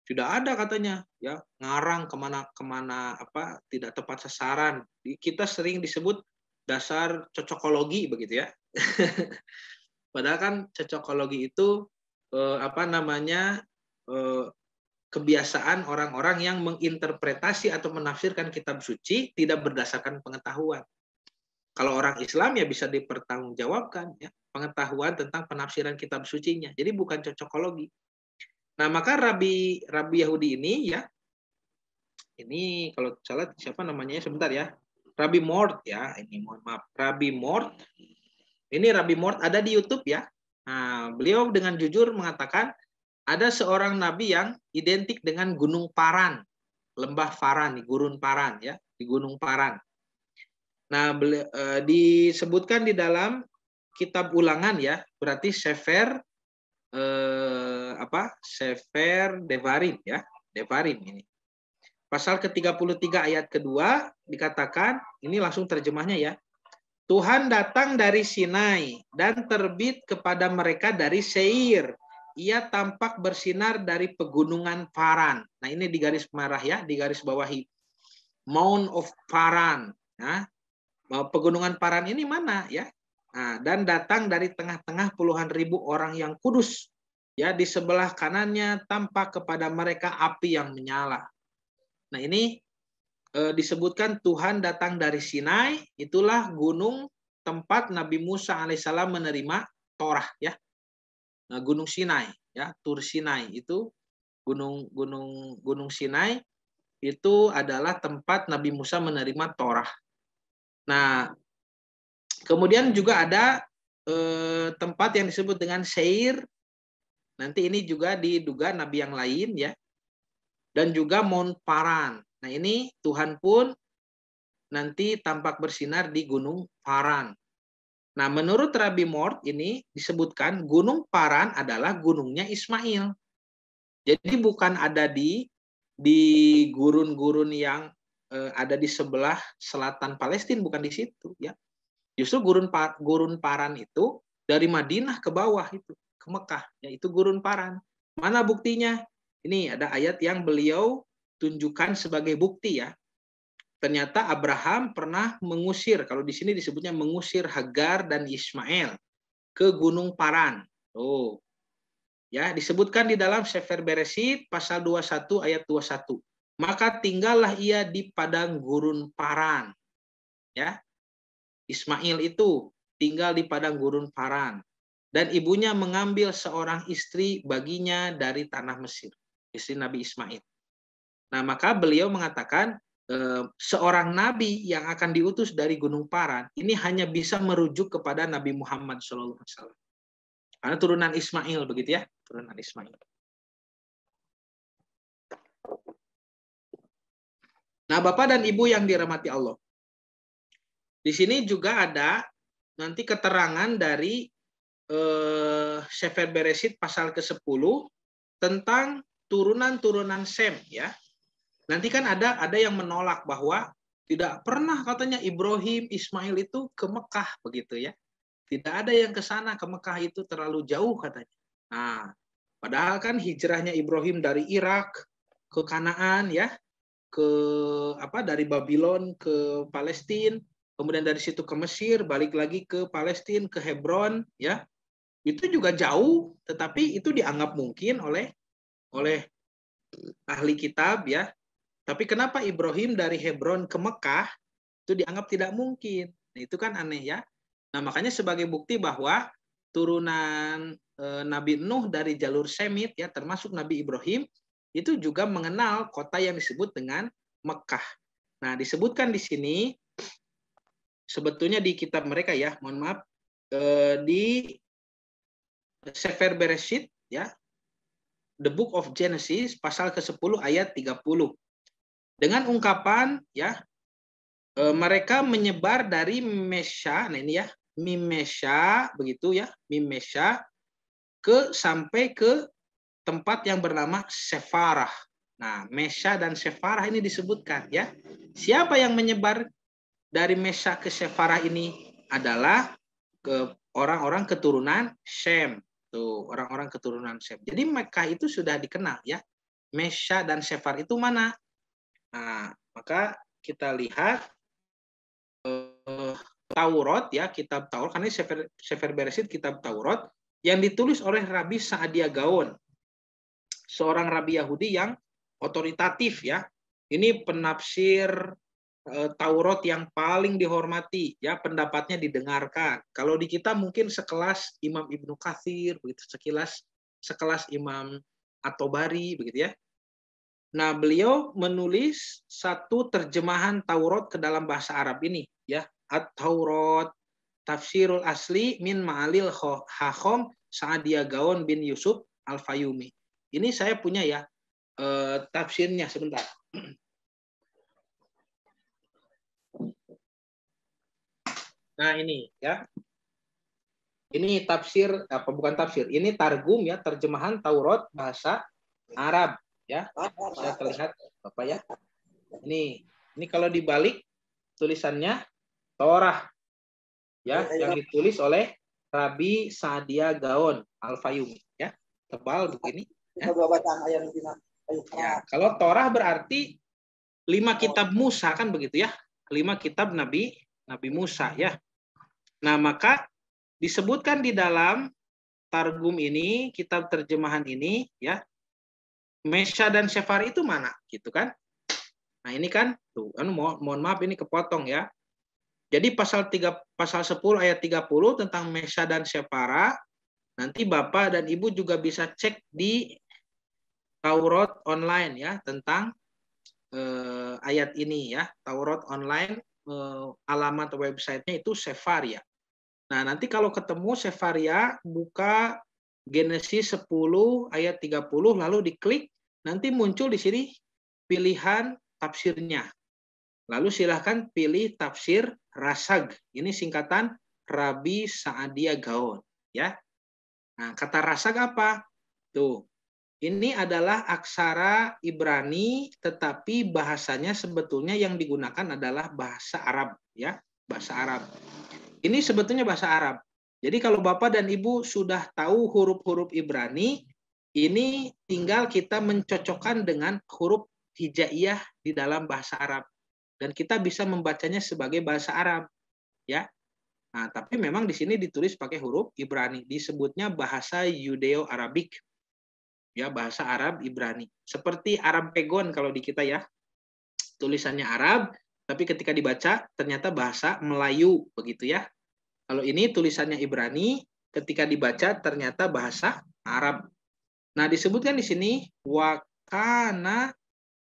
sudah ada katanya ya ngarang kemana kemana apa tidak tepat sasaran. Kita sering disebut dasar cocokologi begitu ya. Padahal kan cocokologi itu eh, apa namanya eh, kebiasaan orang-orang yang menginterpretasi atau menafsirkan kitab suci tidak berdasarkan pengetahuan. Kalau orang Islam ya bisa dipertanggungjawabkan ya pengetahuan tentang penafsiran kitab sucinya. Jadi bukan cocokologi. Nah, maka rabi rabi Yahudi ini ya ini kalau salah siapa namanya sebentar ya. Rabi Mort ya, ini mohon maaf. Rabi Mort. Ini Rabi Mort ada di YouTube ya. Nah, beliau dengan jujur mengatakan ada seorang nabi yang identik dengan Gunung Paran, lembah Paran, di Gurun Paran ya, di Gunung Paran. Nah, beli, e, disebutkan di dalam kitab ulangan ya, berarti Sefer e, apa? Sefer Devarim ya, Devarim ini. Pasal ke-33 ayat kedua dikatakan, ini langsung terjemahnya ya, Tuhan datang dari Sinai dan terbit kepada mereka dari Seir. Ia tampak bersinar dari pegunungan Paran. Nah ini di garis merah ya, di garis bawah Mount of Paran. Nah, pegunungan Paran ini mana ya? Nah, dan datang dari tengah-tengah puluhan ribu orang yang kudus. Ya di sebelah kanannya tampak kepada mereka api yang menyala. Nah ini Eh, disebutkan Tuhan datang dari Sinai, itulah gunung tempat Nabi Musa alaihissalam menerima Torah ya. Nah, gunung Sinai ya, Tur Sinai itu gunung gunung gunung Sinai itu adalah tempat Nabi Musa menerima Torah. Nah, kemudian juga ada eh, tempat yang disebut dengan Seir. Nanti ini juga diduga nabi yang lain ya. Dan juga Mount Paran Nah ini Tuhan pun nanti tampak bersinar di Gunung Paran. Nah menurut Rabbi Mort ini disebutkan Gunung Paran adalah gunungnya Ismail. Jadi bukan ada di di gurun-gurun yang eh, ada di sebelah selatan Palestina bukan di situ ya. Justru gurun gurun Paran itu dari Madinah ke bawah itu ke Mekah yaitu gurun Paran. Mana buktinya? Ini ada ayat yang beliau tunjukkan sebagai bukti ya. Ternyata Abraham pernah mengusir, kalau di sini disebutnya mengusir Hagar dan Ismail ke Gunung Paran. Oh. Ya, disebutkan di dalam Sefer Beresit pasal 21 ayat 21. Maka tinggallah ia di padang gurun Paran. Ya. Ismail itu tinggal di padang gurun Paran dan ibunya mengambil seorang istri baginya dari tanah Mesir, istri Nabi Ismail. Nah, maka beliau mengatakan eh, seorang nabi yang akan diutus dari Gunung Paran ini hanya bisa merujuk kepada Nabi Muhammad SAW. Karena turunan Ismail begitu ya, turunan Ismail. Nah, Bapak dan Ibu yang dirahmati Allah. Di sini juga ada nanti keterangan dari eh, Sefer Beresit pasal ke-10 tentang turunan-turunan Sem ya. Nanti kan ada ada yang menolak bahwa tidak pernah katanya Ibrahim Ismail itu ke Mekah begitu ya. Tidak ada yang ke sana ke Mekah itu terlalu jauh katanya. Nah, padahal kan hijrahnya Ibrahim dari Irak ke Kanaan ya, ke apa dari Babylon ke Palestina, kemudian dari situ ke Mesir, balik lagi ke Palestina, ke Hebron ya. Itu juga jauh, tetapi itu dianggap mungkin oleh oleh ahli kitab ya tapi kenapa Ibrahim dari Hebron ke Mekah itu dianggap tidak mungkin? Nah, itu kan aneh ya. Nah, makanya sebagai bukti bahwa turunan e, Nabi Nuh dari jalur Semit ya termasuk Nabi Ibrahim itu juga mengenal kota yang disebut dengan Mekah. Nah, disebutkan di sini sebetulnya di kitab mereka ya, mohon maaf, e, di Sefer Bereshit ya, The Book of Genesis pasal ke-10 ayat 30 dengan ungkapan ya e, mereka menyebar dari Mesya, nah ini ya Mimesha begitu ya Mimesha ke sampai ke tempat yang bernama Sefarah. Nah, Mesya dan Sefarah ini disebutkan ya. Siapa yang menyebar dari Mesya ke Sefarah ini adalah ke orang-orang keturunan Shem. Tuh, orang-orang keturunan Shem. Jadi Mekah itu sudah dikenal ya. Mesya dan Sefar itu mana? Nah, maka kita lihat uh, Taurat ya, kitab Taurat karena Sefer, Sefer Beresit kitab Taurat yang ditulis oleh Rabi Saadia Gaon. Seorang rabi Yahudi yang otoritatif ya. Ini penafsir eh, Taurat yang paling dihormati ya, pendapatnya didengarkan. Kalau di kita mungkin sekelas Imam Ibnu Katsir begitu sekilas sekelas Imam Atobari begitu ya. Nah, beliau menulis satu terjemahan Taurat ke dalam bahasa Arab ini, ya. At-Taurat Tafsirul Asli min Ma'alil Hahom Sa'adia Gaon bin Yusuf Al-Fayumi. Ini saya punya ya e, tafsirnya sebentar. Nah, ini ya. Ini tafsir apa bukan tafsir, ini targum ya, terjemahan Taurat bahasa Arab ya. saya terlihat Bapak ya. Ini ini kalau dibalik tulisannya Torah ya, iya, iya. yang ditulis oleh Rabi Sadia Gaon Al-Fayumi ya. Tebal begini. Ya. ya. Kalau Torah berarti lima kitab Musa kan begitu ya. Lima kitab Nabi Nabi Musa ya. Nah, maka disebutkan di dalam targum ini, kitab terjemahan ini ya, Mesha dan Syafari itu mana gitu kan nah ini kan tuh anu mohon, mohon maaf ini kepotong ya jadi pasal 3 pasal 10 ayat 30 tentang Mesha dan Shefara nanti Bapak dan Ibu juga bisa cek di Taurat online ya tentang eh, ayat ini ya Taurat online eh, alamat websitenya itu Sefaria. Nah nanti kalau ketemu Sefaria buka Genesis 10 ayat 30 lalu diklik nanti muncul di sini pilihan tafsirnya. Lalu silahkan pilih tafsir Rasag. Ini singkatan Rabi Saadia Gaon. Ya. Nah, kata Rasag apa? Tuh. Ini adalah aksara Ibrani, tetapi bahasanya sebetulnya yang digunakan adalah bahasa Arab. ya Bahasa Arab. Ini sebetulnya bahasa Arab. Jadi kalau Bapak dan Ibu sudah tahu huruf-huruf Ibrani, ini tinggal kita mencocokkan dengan huruf hijaiyah di dalam bahasa Arab dan kita bisa membacanya sebagai bahasa Arab, ya. Nah, tapi memang di sini ditulis pakai huruf Ibrani, disebutnya bahasa Yudeo-Arabik. Ya, bahasa Arab Ibrani. Seperti Arab Pegon kalau di kita ya. Tulisannya Arab, tapi ketika dibaca ternyata bahasa Melayu begitu ya. Kalau ini tulisannya Ibrani, ketika dibaca ternyata bahasa Arab. Nah, disebutkan di sini wakana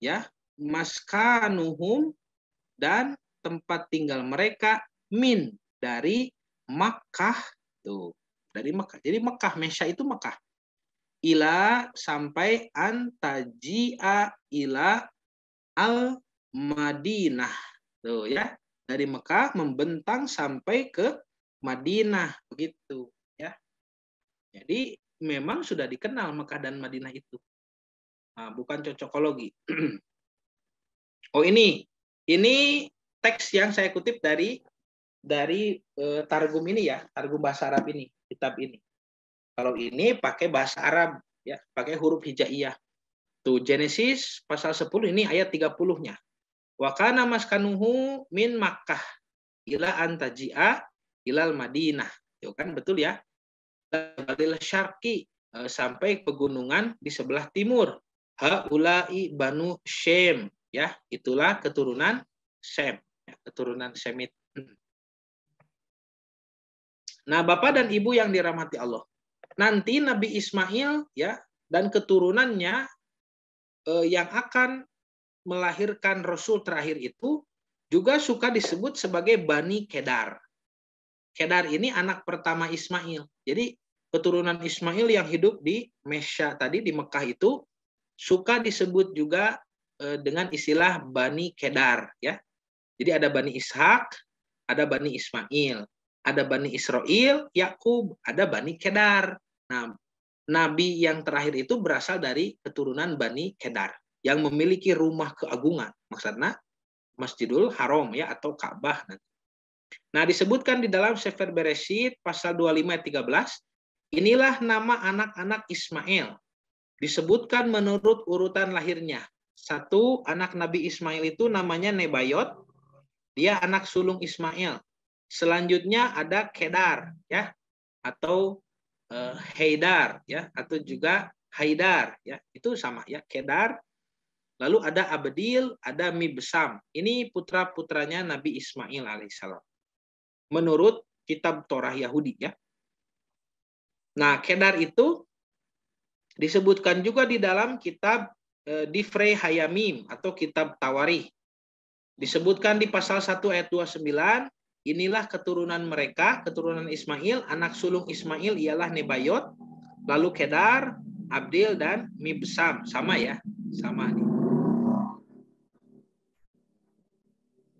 ya maskanuhum dan tempat tinggal mereka min dari Makkah tuh dari Mekah. Jadi Mekah, Mesya itu Mekah. Ila sampai antajia ila al Madinah. Tuh ya, dari Mekah membentang sampai ke Madinah begitu ya. Jadi memang sudah dikenal Mekah dan Madinah itu. Nah, bukan cocokologi. oh ini, ini teks yang saya kutip dari dari e, targum ini ya, targum bahasa Arab ini, kitab ini. Kalau ini pakai bahasa Arab ya, pakai huruf hijaiyah. Tuh Genesis pasal 10 ini ayat 30-nya. Wa kana maskanuhu min Makkah ila antajia ilal Madinah. Yo kan betul ya? Batil Syarqi eh, sampai pegunungan di sebelah timur. Haulai Banu Shem. Ya, itulah keturunan Sem. Ya, keturunan Semit. Nah, Bapak dan Ibu yang dirahmati Allah. Nanti Nabi Ismail ya dan keturunannya eh, yang akan melahirkan rasul terakhir itu juga suka disebut sebagai Bani Kedar. Kedar ini anak pertama Ismail. Jadi keturunan Ismail yang hidup di Mesya tadi di Mekah itu suka disebut juga eh, dengan istilah Bani Kedar ya. Jadi ada Bani Ishak, ada Bani Ismail, ada Bani Israel, Yakub, ada Bani Kedar. Nah, nabi yang terakhir itu berasal dari keturunan Bani Kedar yang memiliki rumah keagungan, maksudnya Masjidul Haram ya atau Ka'bah nanti. Nah, disebutkan di dalam Sefer Beresit pasal 25 13, inilah nama anak-anak Ismail. Disebutkan menurut urutan lahirnya. Satu, anak Nabi Ismail itu namanya Nebayot. Dia anak sulung Ismail. Selanjutnya ada Kedar, ya, atau uh, Haidar, ya, atau juga Haidar, ya, itu sama, ya, Kedar. Lalu ada Abdil, ada Mibsam. Ini putra putranya Nabi Ismail alaihissalam menurut kitab Torah Yahudi ya. Nah, Kedar itu disebutkan juga di dalam kitab eh, Difrei Hayamim atau kitab Tawari. Disebutkan di pasal 1 ayat 29, inilah keturunan mereka, keturunan Ismail, anak sulung Ismail ialah Nebayot, lalu Kedar, Abdil dan Mibsam, sama ya, sama nih.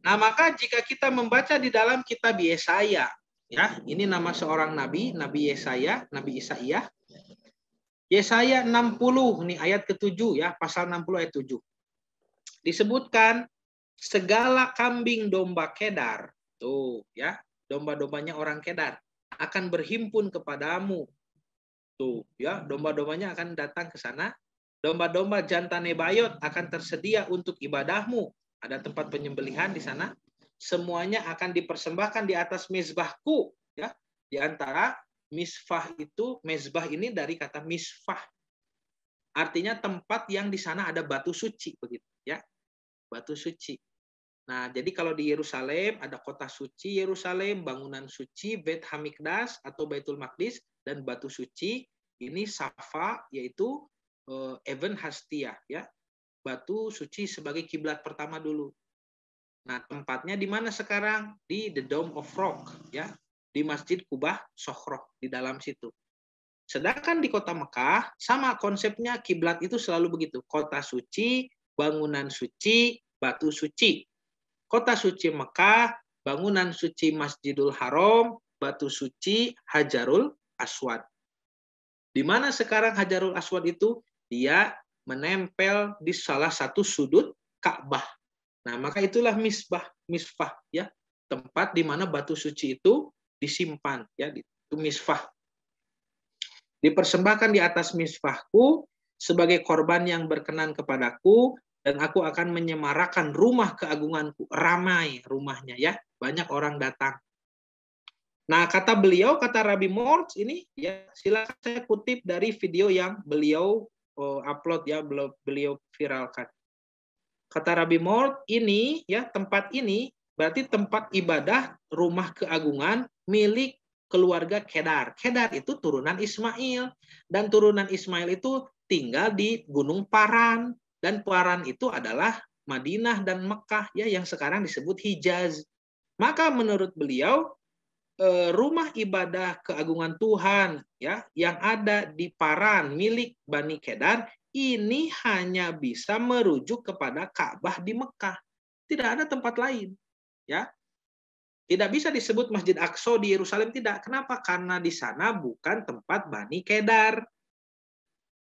Nah, maka jika kita membaca di dalam kitab Yesaya, ya, ini nama seorang nabi, Nabi Yesaya, Nabi Isaia. Yesaya 60 nih ayat ke-7 ya, pasal 60 ayat 7. Disebutkan segala kambing domba Kedar, tuh ya, domba-dombanya orang Kedar akan berhimpun kepadamu. Tuh ya, domba-dombanya akan datang ke sana. Domba-domba jantan Nebayot akan tersedia untuk ibadahmu ada tempat penyembelihan di sana, semuanya akan dipersembahkan di atas mezbahku, ya. Di antara misfah itu mezbah ini dari kata misfah. Artinya tempat yang di sana ada batu suci begitu, ya. Batu suci. Nah, jadi kalau di Yerusalem ada kota suci Yerusalem, bangunan suci Beit Hamikdas atau Baitul Maqdis dan batu suci ini Safa yaitu eh, Evan Hastia ya batu suci sebagai kiblat pertama dulu. Nah, tempatnya di mana sekarang? Di The Dome of Rock, ya. Di Masjid Kubah Sohrok di dalam situ. Sedangkan di kota Mekah sama konsepnya kiblat itu selalu begitu. Kota suci, bangunan suci, batu suci. Kota suci Mekah, bangunan suci Masjidul Haram, batu suci Hajarul Aswad. Di mana sekarang Hajarul Aswad itu? Dia menempel di salah satu sudut Ka'bah. Nah, maka itulah misbah, misfah ya, tempat di mana batu suci itu disimpan ya, itu misfah. Dipersembahkan di atas misfahku sebagai korban yang berkenan kepadaku dan aku akan menyemarakan rumah keagunganku, ramai rumahnya ya, banyak orang datang. Nah, kata beliau, kata Rabbi Mortz ini, ya silakan saya kutip dari video yang beliau Oh, upload ya beliau viralkan. Kata Rabi Mort, ini ya tempat ini berarti tempat ibadah rumah keagungan milik keluarga Kedar. Kedar itu turunan Ismail dan turunan Ismail itu tinggal di Gunung Paran dan Paran itu adalah Madinah dan Mekah ya yang sekarang disebut Hijaz. Maka menurut beliau Eh, rumah ibadah keagungan Tuhan ya yang ada di Paran milik Bani Kedar ini hanya bisa merujuk kepada Ka'bah di Mekah. Tidak ada tempat lain. Ya. Tidak bisa disebut Masjid Aqsa di Yerusalem tidak. Kenapa? Karena di sana bukan tempat Bani Kedar.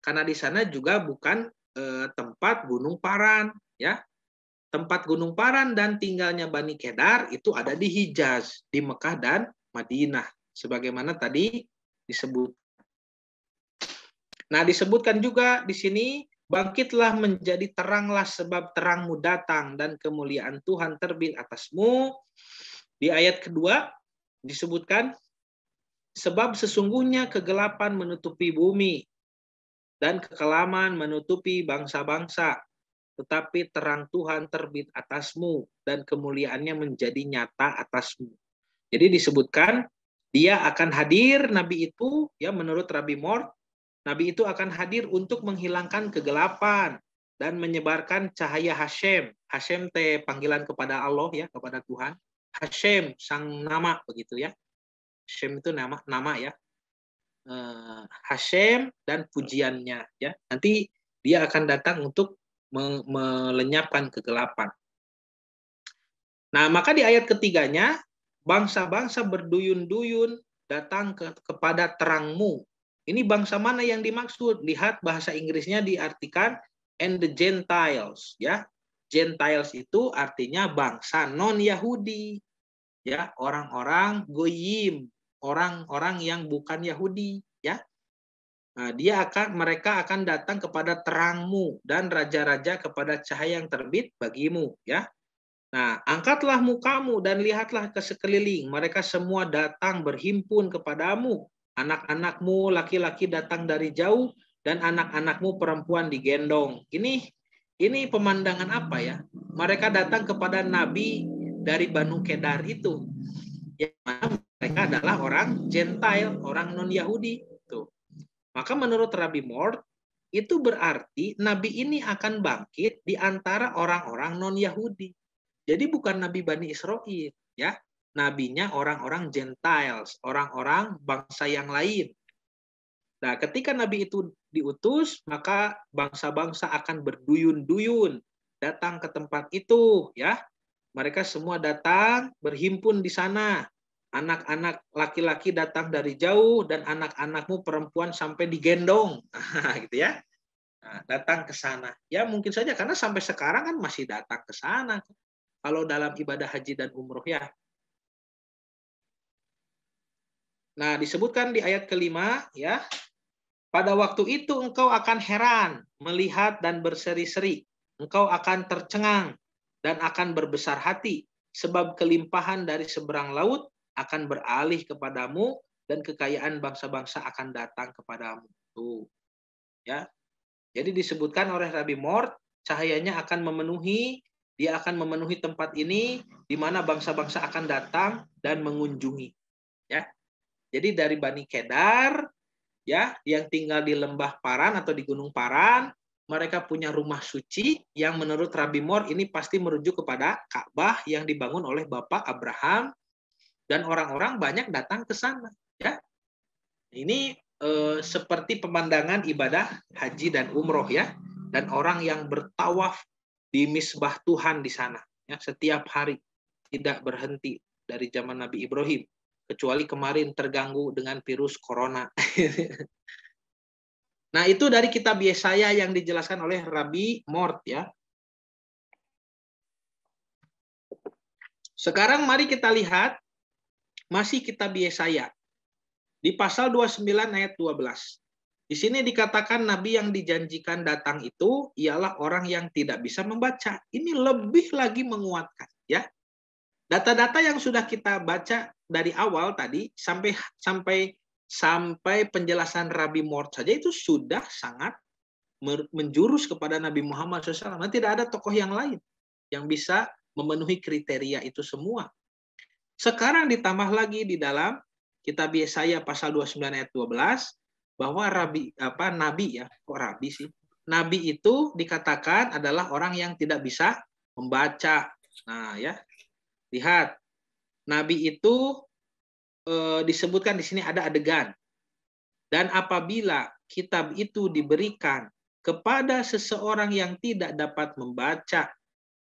Karena di sana juga bukan eh, tempat Gunung Paran, ya tempat Gunung Paran dan tinggalnya Bani Kedar itu ada di Hijaz, di Mekah dan Madinah. Sebagaimana tadi disebut. Nah, disebutkan juga di sini, bangkitlah menjadi teranglah sebab terangmu datang dan kemuliaan Tuhan terbit atasmu. Di ayat kedua disebutkan, sebab sesungguhnya kegelapan menutupi bumi dan kekelaman menutupi bangsa-bangsa tetapi terang Tuhan terbit atasmu dan kemuliaannya menjadi nyata atasmu. Jadi disebutkan dia akan hadir nabi itu ya menurut Rabbi Mort nabi itu akan hadir untuk menghilangkan kegelapan dan menyebarkan cahaya Hashem. Hashem te panggilan kepada Allah ya kepada Tuhan. Hashem sang nama begitu ya. Hashem itu nama nama ya. Eh, Hashem dan pujiannya ya. Nanti dia akan datang untuk melenyapkan kegelapan. Nah, maka di ayat ketiganya, bangsa-bangsa berduyun-duyun datang ke, kepada terangmu. Ini bangsa mana yang dimaksud? Lihat bahasa Inggrisnya diartikan and the Gentiles, ya. Gentiles itu artinya bangsa non-Yahudi. Ya, orang-orang goyim, orang-orang yang bukan Yahudi, ya. Nah, dia akan mereka akan datang kepada terangmu dan raja-raja kepada cahaya yang terbit bagimu ya. Nah, angkatlah mukamu dan lihatlah ke sekeliling. Mereka semua datang berhimpun kepadamu. Anak-anakmu laki-laki datang dari jauh dan anak-anakmu perempuan digendong. Ini ini pemandangan apa ya? Mereka datang kepada nabi dari Banu Kedar itu. Yang mereka adalah orang Gentile, orang non-Yahudi maka menurut Rabbi Mort, itu berarti Nabi ini akan bangkit di antara orang-orang non-Yahudi. Jadi bukan Nabi Bani Israel, ya. Nabinya orang-orang Gentiles, orang-orang bangsa yang lain. Nah, ketika Nabi itu diutus, maka bangsa-bangsa akan berduyun-duyun datang ke tempat itu, ya. Mereka semua datang berhimpun di sana anak-anak laki-laki datang dari jauh dan anak-anakmu perempuan sampai digendong nah, gitu ya nah, datang ke sana ya mungkin saja karena sampai sekarang kan masih datang ke sana kalau dalam ibadah haji dan umroh ya nah disebutkan di ayat kelima ya pada waktu itu engkau akan heran melihat dan berseri-seri engkau akan tercengang dan akan berbesar hati sebab kelimpahan dari seberang laut akan beralih kepadamu dan kekayaan bangsa-bangsa akan datang kepadamu. Tuh. Ya. Jadi disebutkan oleh Rabbi Mort, cahayanya akan memenuhi, dia akan memenuhi tempat ini di mana bangsa-bangsa akan datang dan mengunjungi. Ya. Jadi dari Bani Kedar ya, yang tinggal di lembah Paran atau di Gunung Paran, mereka punya rumah suci yang menurut Rabbi Mor ini pasti merujuk kepada Ka'bah yang dibangun oleh Bapak Abraham dan orang-orang banyak datang ke sana ya ini eh, seperti pemandangan ibadah haji dan umroh ya dan orang yang bertawaf di misbah Tuhan di sana ya setiap hari tidak berhenti dari zaman Nabi Ibrahim kecuali kemarin terganggu dengan virus corona. nah, itu dari kitab Yesaya yang dijelaskan oleh Rabi Mort ya. Sekarang mari kita lihat masih kita biasa ya Di pasal 29 ayat 12. Di sini dikatakan nabi yang dijanjikan datang itu ialah orang yang tidak bisa membaca. Ini lebih lagi menguatkan ya. Data-data yang sudah kita baca dari awal tadi sampai sampai sampai penjelasan Rabi Mort saja itu sudah sangat menjurus kepada Nabi Muhammad SAW. Nah, tidak ada tokoh yang lain yang bisa memenuhi kriteria itu semua. Sekarang ditambah lagi di dalam kitab Yesaya pasal 29 ayat 12 bahwa rabi apa nabi ya, kok rabi sih? Nabi itu dikatakan adalah orang yang tidak bisa membaca. Nah, ya. Lihat. Nabi itu e, disebutkan di sini ada adegan. Dan apabila kitab itu diberikan kepada seseorang yang tidak dapat membaca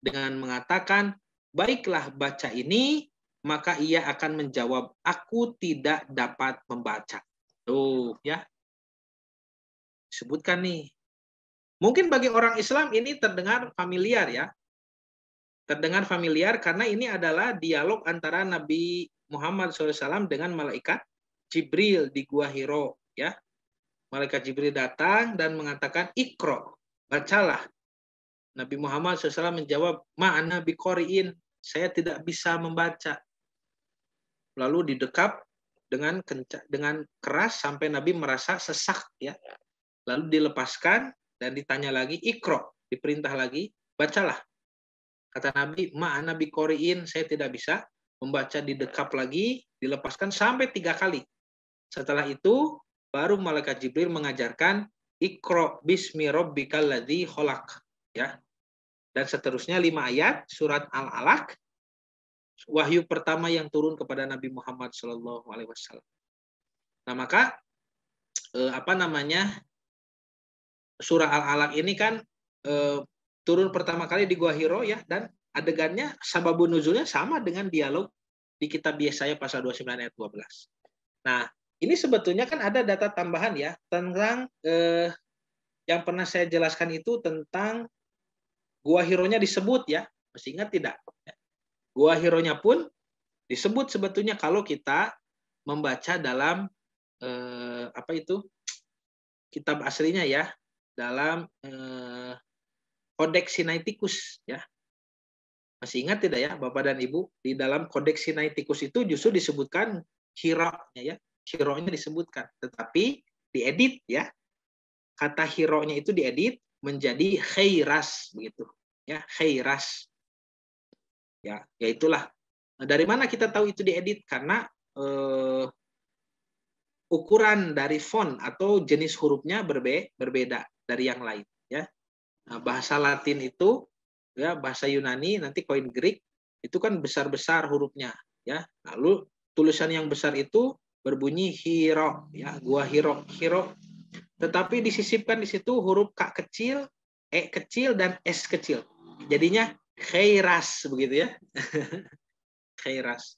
dengan mengatakan, "Baiklah, baca ini maka ia akan menjawab, aku tidak dapat membaca. Tuh, ya. Sebutkan nih. Mungkin bagi orang Islam ini terdengar familiar ya. Terdengar familiar karena ini adalah dialog antara Nabi Muhammad SAW dengan malaikat Jibril di Gua Hiro. Ya. Malaikat Jibril datang dan mengatakan, ikro, bacalah. Nabi Muhammad SAW menjawab, ma'ana bikori'in, saya tidak bisa membaca lalu didekap dengan kencang dengan keras sampai Nabi merasa sesak ya. Lalu dilepaskan dan ditanya lagi ikro, diperintah lagi bacalah. Kata Nabi, ma Nabi koriin, saya tidak bisa membaca didekap lagi, dilepaskan sampai tiga kali. Setelah itu baru malaikat Jibril mengajarkan ikro bismi rabbikal ladzi ya. Dan seterusnya lima ayat surat Al-Alaq wahyu pertama yang turun kepada Nabi Muhammad Shallallahu Alaihi Wasallam. Nah maka eh, apa namanya surah Al Alaq ini kan eh, turun pertama kali di Gua Hiro ya dan adegannya sababun nuzulnya sama dengan dialog di kitab Yesaya pasal 29 ayat 12. Nah, ini sebetulnya kan ada data tambahan ya tentang eh, yang pernah saya jelaskan itu tentang gua hironya disebut ya, masih ingat tidak? Ya. Gua Hironya pun disebut sebetulnya kalau kita membaca dalam eh, apa itu kitab aslinya ya dalam eh, Codex Sinaiticus ya. Masih ingat tidak ya Bapak dan Ibu di dalam Codex Sinaiticus itu justru disebutkan hironya ya. hironya disebutkan tetapi diedit ya. Kata hironya itu diedit menjadi khairas begitu ya khairas ya ya nah, dari mana kita tahu itu diedit karena eh, ukuran dari font atau jenis hurufnya berbe berbeda dari yang lain ya nah, bahasa Latin itu ya bahasa Yunani nanti koin Greek itu kan besar besar hurufnya ya lalu tulisan yang besar itu berbunyi hero ya gua hero hero tetapi disisipkan di situ huruf k kecil e kecil dan s kecil jadinya khairas begitu ya. khairas.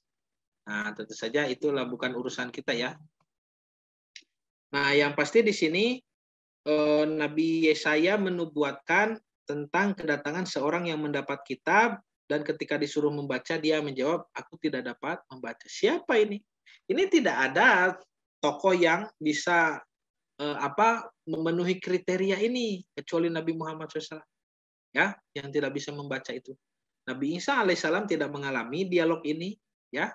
Nah, tentu saja itulah bukan urusan kita ya. Nah, yang pasti di sini eh, Nabi Yesaya menubuatkan tentang kedatangan seorang yang mendapat kitab dan ketika disuruh membaca dia menjawab aku tidak dapat membaca. Siapa ini? Ini tidak ada tokoh yang bisa eh, apa memenuhi kriteria ini kecuali Nabi Muhammad SAW ya yang tidak bisa membaca itu. Nabi Isa alaihissalam tidak mengalami dialog ini, ya.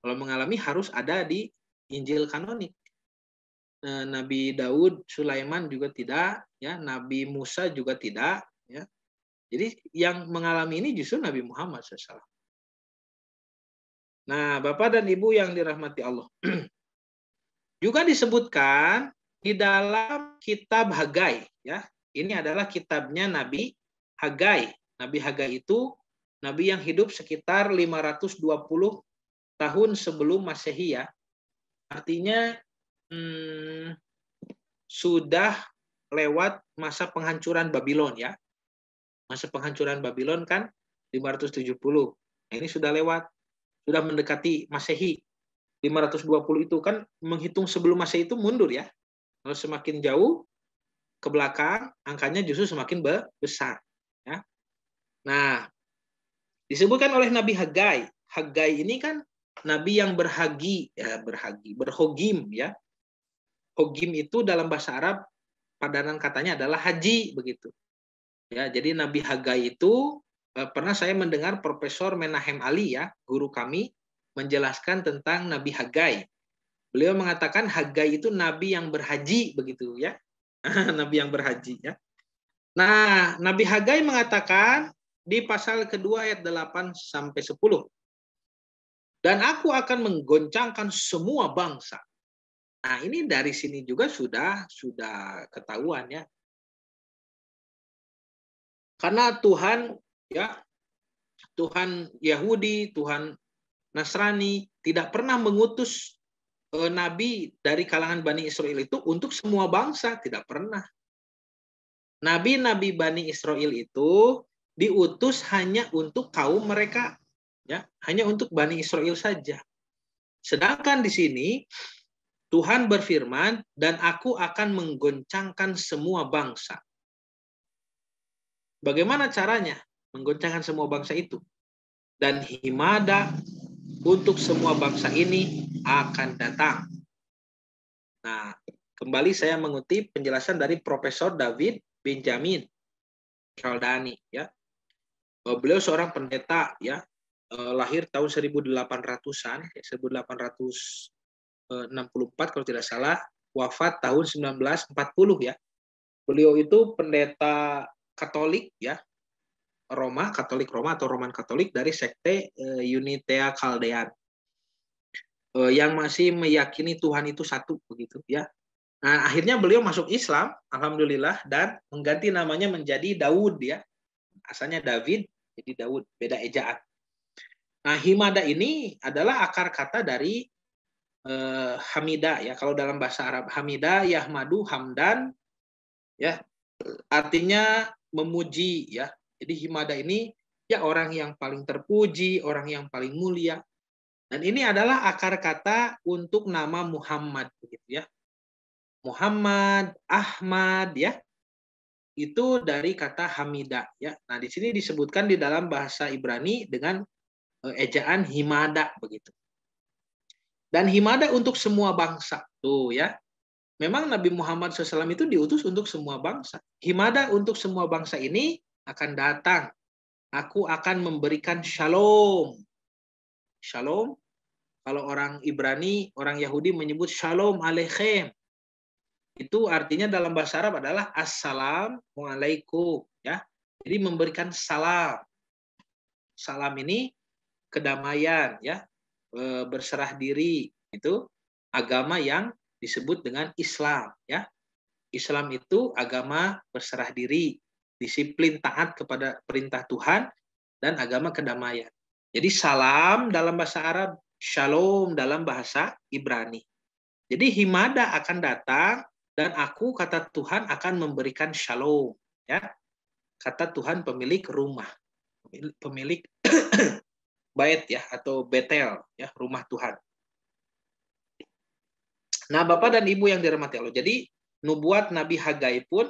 Kalau mengalami harus ada di Injil kanonik. E, Nabi Daud, Sulaiman juga tidak, ya. Nabi Musa juga tidak, ya. Jadi yang mengalami ini justru Nabi Muhammad SAW. Nah, Bapak dan Ibu yang dirahmati Allah. juga disebutkan di dalam kitab Hagai, ya. Ini adalah kitabnya Nabi Hagai. Nabi Hagai itu nabi yang hidup sekitar 520 tahun sebelum Masehi ya. Artinya hmm, sudah lewat masa penghancuran Babylon ya. Masa penghancuran Babylon kan 570. Nah, ini sudah lewat. Sudah mendekati Masehi. 520 itu kan menghitung sebelum Masehi itu mundur ya. Kalau semakin jauh ke belakang, angkanya justru semakin besar. Ya. Nah, disebutkan oleh Nabi Hagai. Hagai ini kan Nabi yang berhagi, ya, berhagi, berhogim ya. Hogim itu dalam bahasa Arab padanan katanya adalah haji begitu. Ya, jadi Nabi Hagai itu e, pernah saya mendengar Profesor Menahem Ali ya, guru kami menjelaskan tentang Nabi Hagai. Beliau mengatakan Hagai itu nabi yang berhaji begitu ya. nabi yang berhaji ya. Nah, Nabi Hagai mengatakan di pasal kedua ayat 8 sampai 10. Dan aku akan menggoncangkan semua bangsa. Nah, ini dari sini juga sudah sudah ketahuan ya. Karena Tuhan ya Tuhan Yahudi, Tuhan Nasrani tidak pernah mengutus eh, nabi dari kalangan Bani Israel itu untuk semua bangsa, tidak pernah. Nabi-nabi Bani Israel itu diutus hanya untuk kaum mereka, ya, hanya untuk Bani Israel saja. Sedangkan di sini Tuhan berfirman, "Dan aku akan menggoncangkan semua bangsa." Bagaimana caranya menggoncangkan semua bangsa itu? Dan himada untuk semua bangsa ini akan datang. Nah, kembali saya mengutip penjelasan dari Profesor David Benjamin Caldani ya. Eh, beliau seorang pendeta ya, eh, lahir tahun 1800-an, 1864 ya, eh, kalau tidak salah, wafat tahun 1940 ya. Beliau itu pendeta Katolik ya, Roma, Katolik Roma atau Roman Katolik dari sekte Unitea Chaldean yang masih meyakini Tuhan itu satu begitu ya Nah, akhirnya beliau masuk Islam, alhamdulillah, dan mengganti namanya menjadi Daud ya. Asalnya David, jadi Daud, beda ejaan. Nah, himada ini adalah akar kata dari eh, hamida ya. Kalau dalam bahasa Arab hamida yahmadu hamdan ya artinya memuji ya. Jadi himada ini ya orang yang paling terpuji, orang yang paling mulia. Dan ini adalah akar kata untuk nama Muhammad gitu ya. Muhammad, Ahmad ya. Itu dari kata Hamida ya. Nah, di sini disebutkan di dalam bahasa Ibrani dengan eh, ejaan Himada begitu. Dan Himada untuk semua bangsa tuh ya. Memang Nabi Muhammad SAW itu diutus untuk semua bangsa. Himada untuk semua bangsa ini akan datang. Aku akan memberikan shalom. Shalom kalau orang Ibrani, orang Yahudi menyebut shalom aleichem itu artinya dalam bahasa Arab adalah assalamualaikum ya. Jadi memberikan salam. Salam ini kedamaian ya, e, berserah diri itu agama yang disebut dengan Islam ya. Islam itu agama berserah diri, disiplin taat kepada perintah Tuhan dan agama kedamaian. Jadi salam dalam bahasa Arab, shalom dalam bahasa Ibrani. Jadi himada akan datang dan aku kata Tuhan akan memberikan shalom, ya. Kata Tuhan pemilik rumah, pemilik bait ya atau betel ya rumah Tuhan. Nah, Bapak dan Ibu yang dirahmati Allah. Jadi nubuat Nabi Hagai pun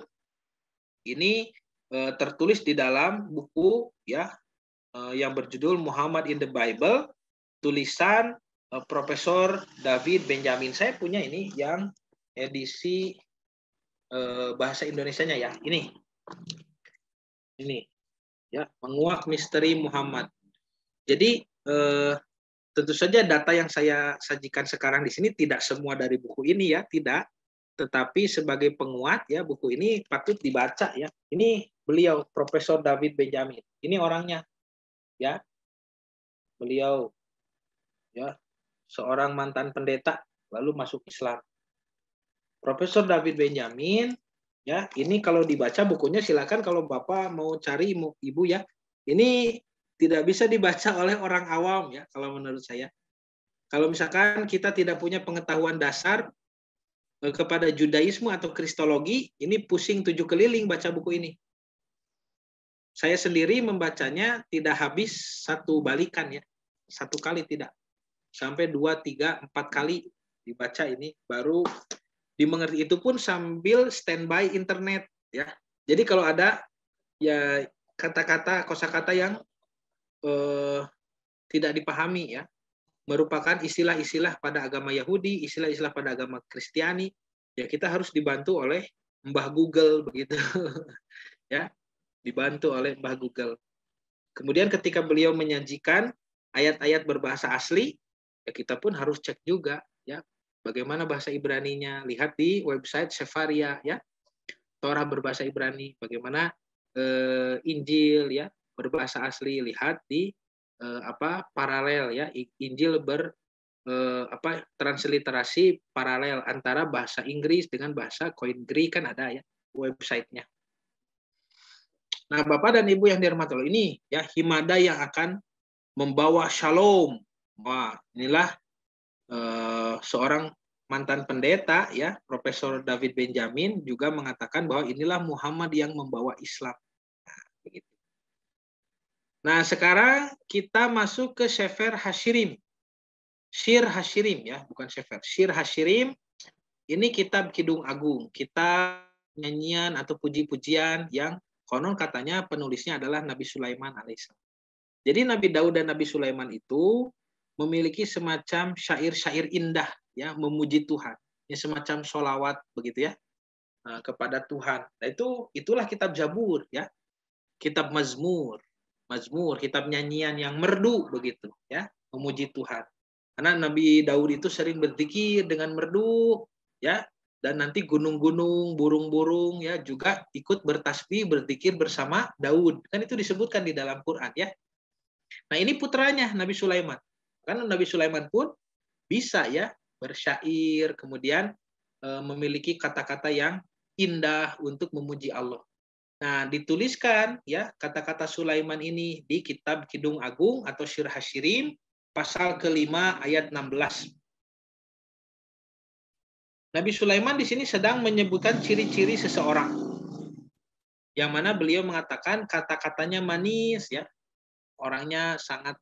ini e, tertulis di dalam buku ya e, yang berjudul Muhammad in the Bible tulisan eh, Profesor David Benjamin. Saya punya ini yang edisi eh, bahasa nya ya. Ini. Ini. Ya, menguak misteri Muhammad. Jadi eh, tentu saja data yang saya sajikan sekarang di sini tidak semua dari buku ini ya, tidak. Tetapi sebagai penguat ya buku ini patut dibaca ya. Ini beliau Profesor David Benjamin. Ini orangnya ya. Beliau ya seorang mantan pendeta lalu masuk Islam Profesor David Benjamin ya ini kalau dibaca bukunya silakan kalau bapak mau cari ibu, ibu ya ini tidak bisa dibaca oleh orang awam ya kalau menurut saya kalau misalkan kita tidak punya pengetahuan dasar eh, kepada Judaisme atau Kristologi ini pusing tujuh keliling baca buku ini saya sendiri membacanya tidak habis satu balikan ya satu kali tidak sampai dua tiga empat kali dibaca ini baru dimengerti itu pun sambil standby internet ya. Jadi kalau ada ya kata-kata kosakata yang eh, tidak dipahami ya merupakan istilah-istilah pada agama Yahudi, istilah-istilah pada agama Kristiani, ya kita harus dibantu oleh Mbah Google begitu. ya, dibantu oleh Mbah Google. Kemudian ketika beliau menyajikan ayat-ayat berbahasa asli, ya kita pun harus cek juga ya Bagaimana bahasa Ibrani-nya Lihat di website Sefaria ya. Torah berbahasa Ibrani, bagaimana eh, Injil ya berbahasa asli lihat di eh, apa paralel ya Injil ber eh, apa transliterasi paralel antara bahasa Inggris dengan bahasa Koin Greek kan ada ya websitenya. Nah Bapak dan Ibu yang dihormati ini ya himada yang akan membawa shalom. Wah inilah Eh, seorang mantan pendeta ya Profesor David Benjamin juga mengatakan bahwa inilah Muhammad yang membawa Islam. Nah, nah sekarang kita masuk ke Sefer Hashirim. Syir Hashirim ya, bukan Sefer. Syir Hashirim ini kitab Kidung Agung, kitab nyanyian atau puji-pujian yang konon katanya penulisnya adalah Nabi Sulaiman alaihissalam. Jadi Nabi Daud dan Nabi Sulaiman itu memiliki semacam syair-syair indah ya memuji Tuhan ya semacam solawat begitu ya eh, kepada Tuhan nah, itu itulah kitab Zabur ya kitab Mazmur Mazmur kitab nyanyian yang merdu begitu ya memuji Tuhan karena Nabi Daud itu sering berzikir dengan merdu ya dan nanti gunung-gunung, burung-burung ya juga ikut bertasbih, berzikir bersama Daud. Kan itu disebutkan di dalam Quran ya. Nah, ini putranya Nabi Sulaiman. Karena Nabi Sulaiman pun bisa ya bersyair, kemudian e, memiliki kata-kata yang indah untuk memuji Allah. Nah, dituliskan ya kata-kata Sulaiman ini di kitab Kidung Agung atau Syirah Syirim pasal kelima ayat 16. Nabi Sulaiman di sini sedang menyebutkan ciri-ciri seseorang. Yang mana beliau mengatakan kata-katanya manis ya. Orangnya sangat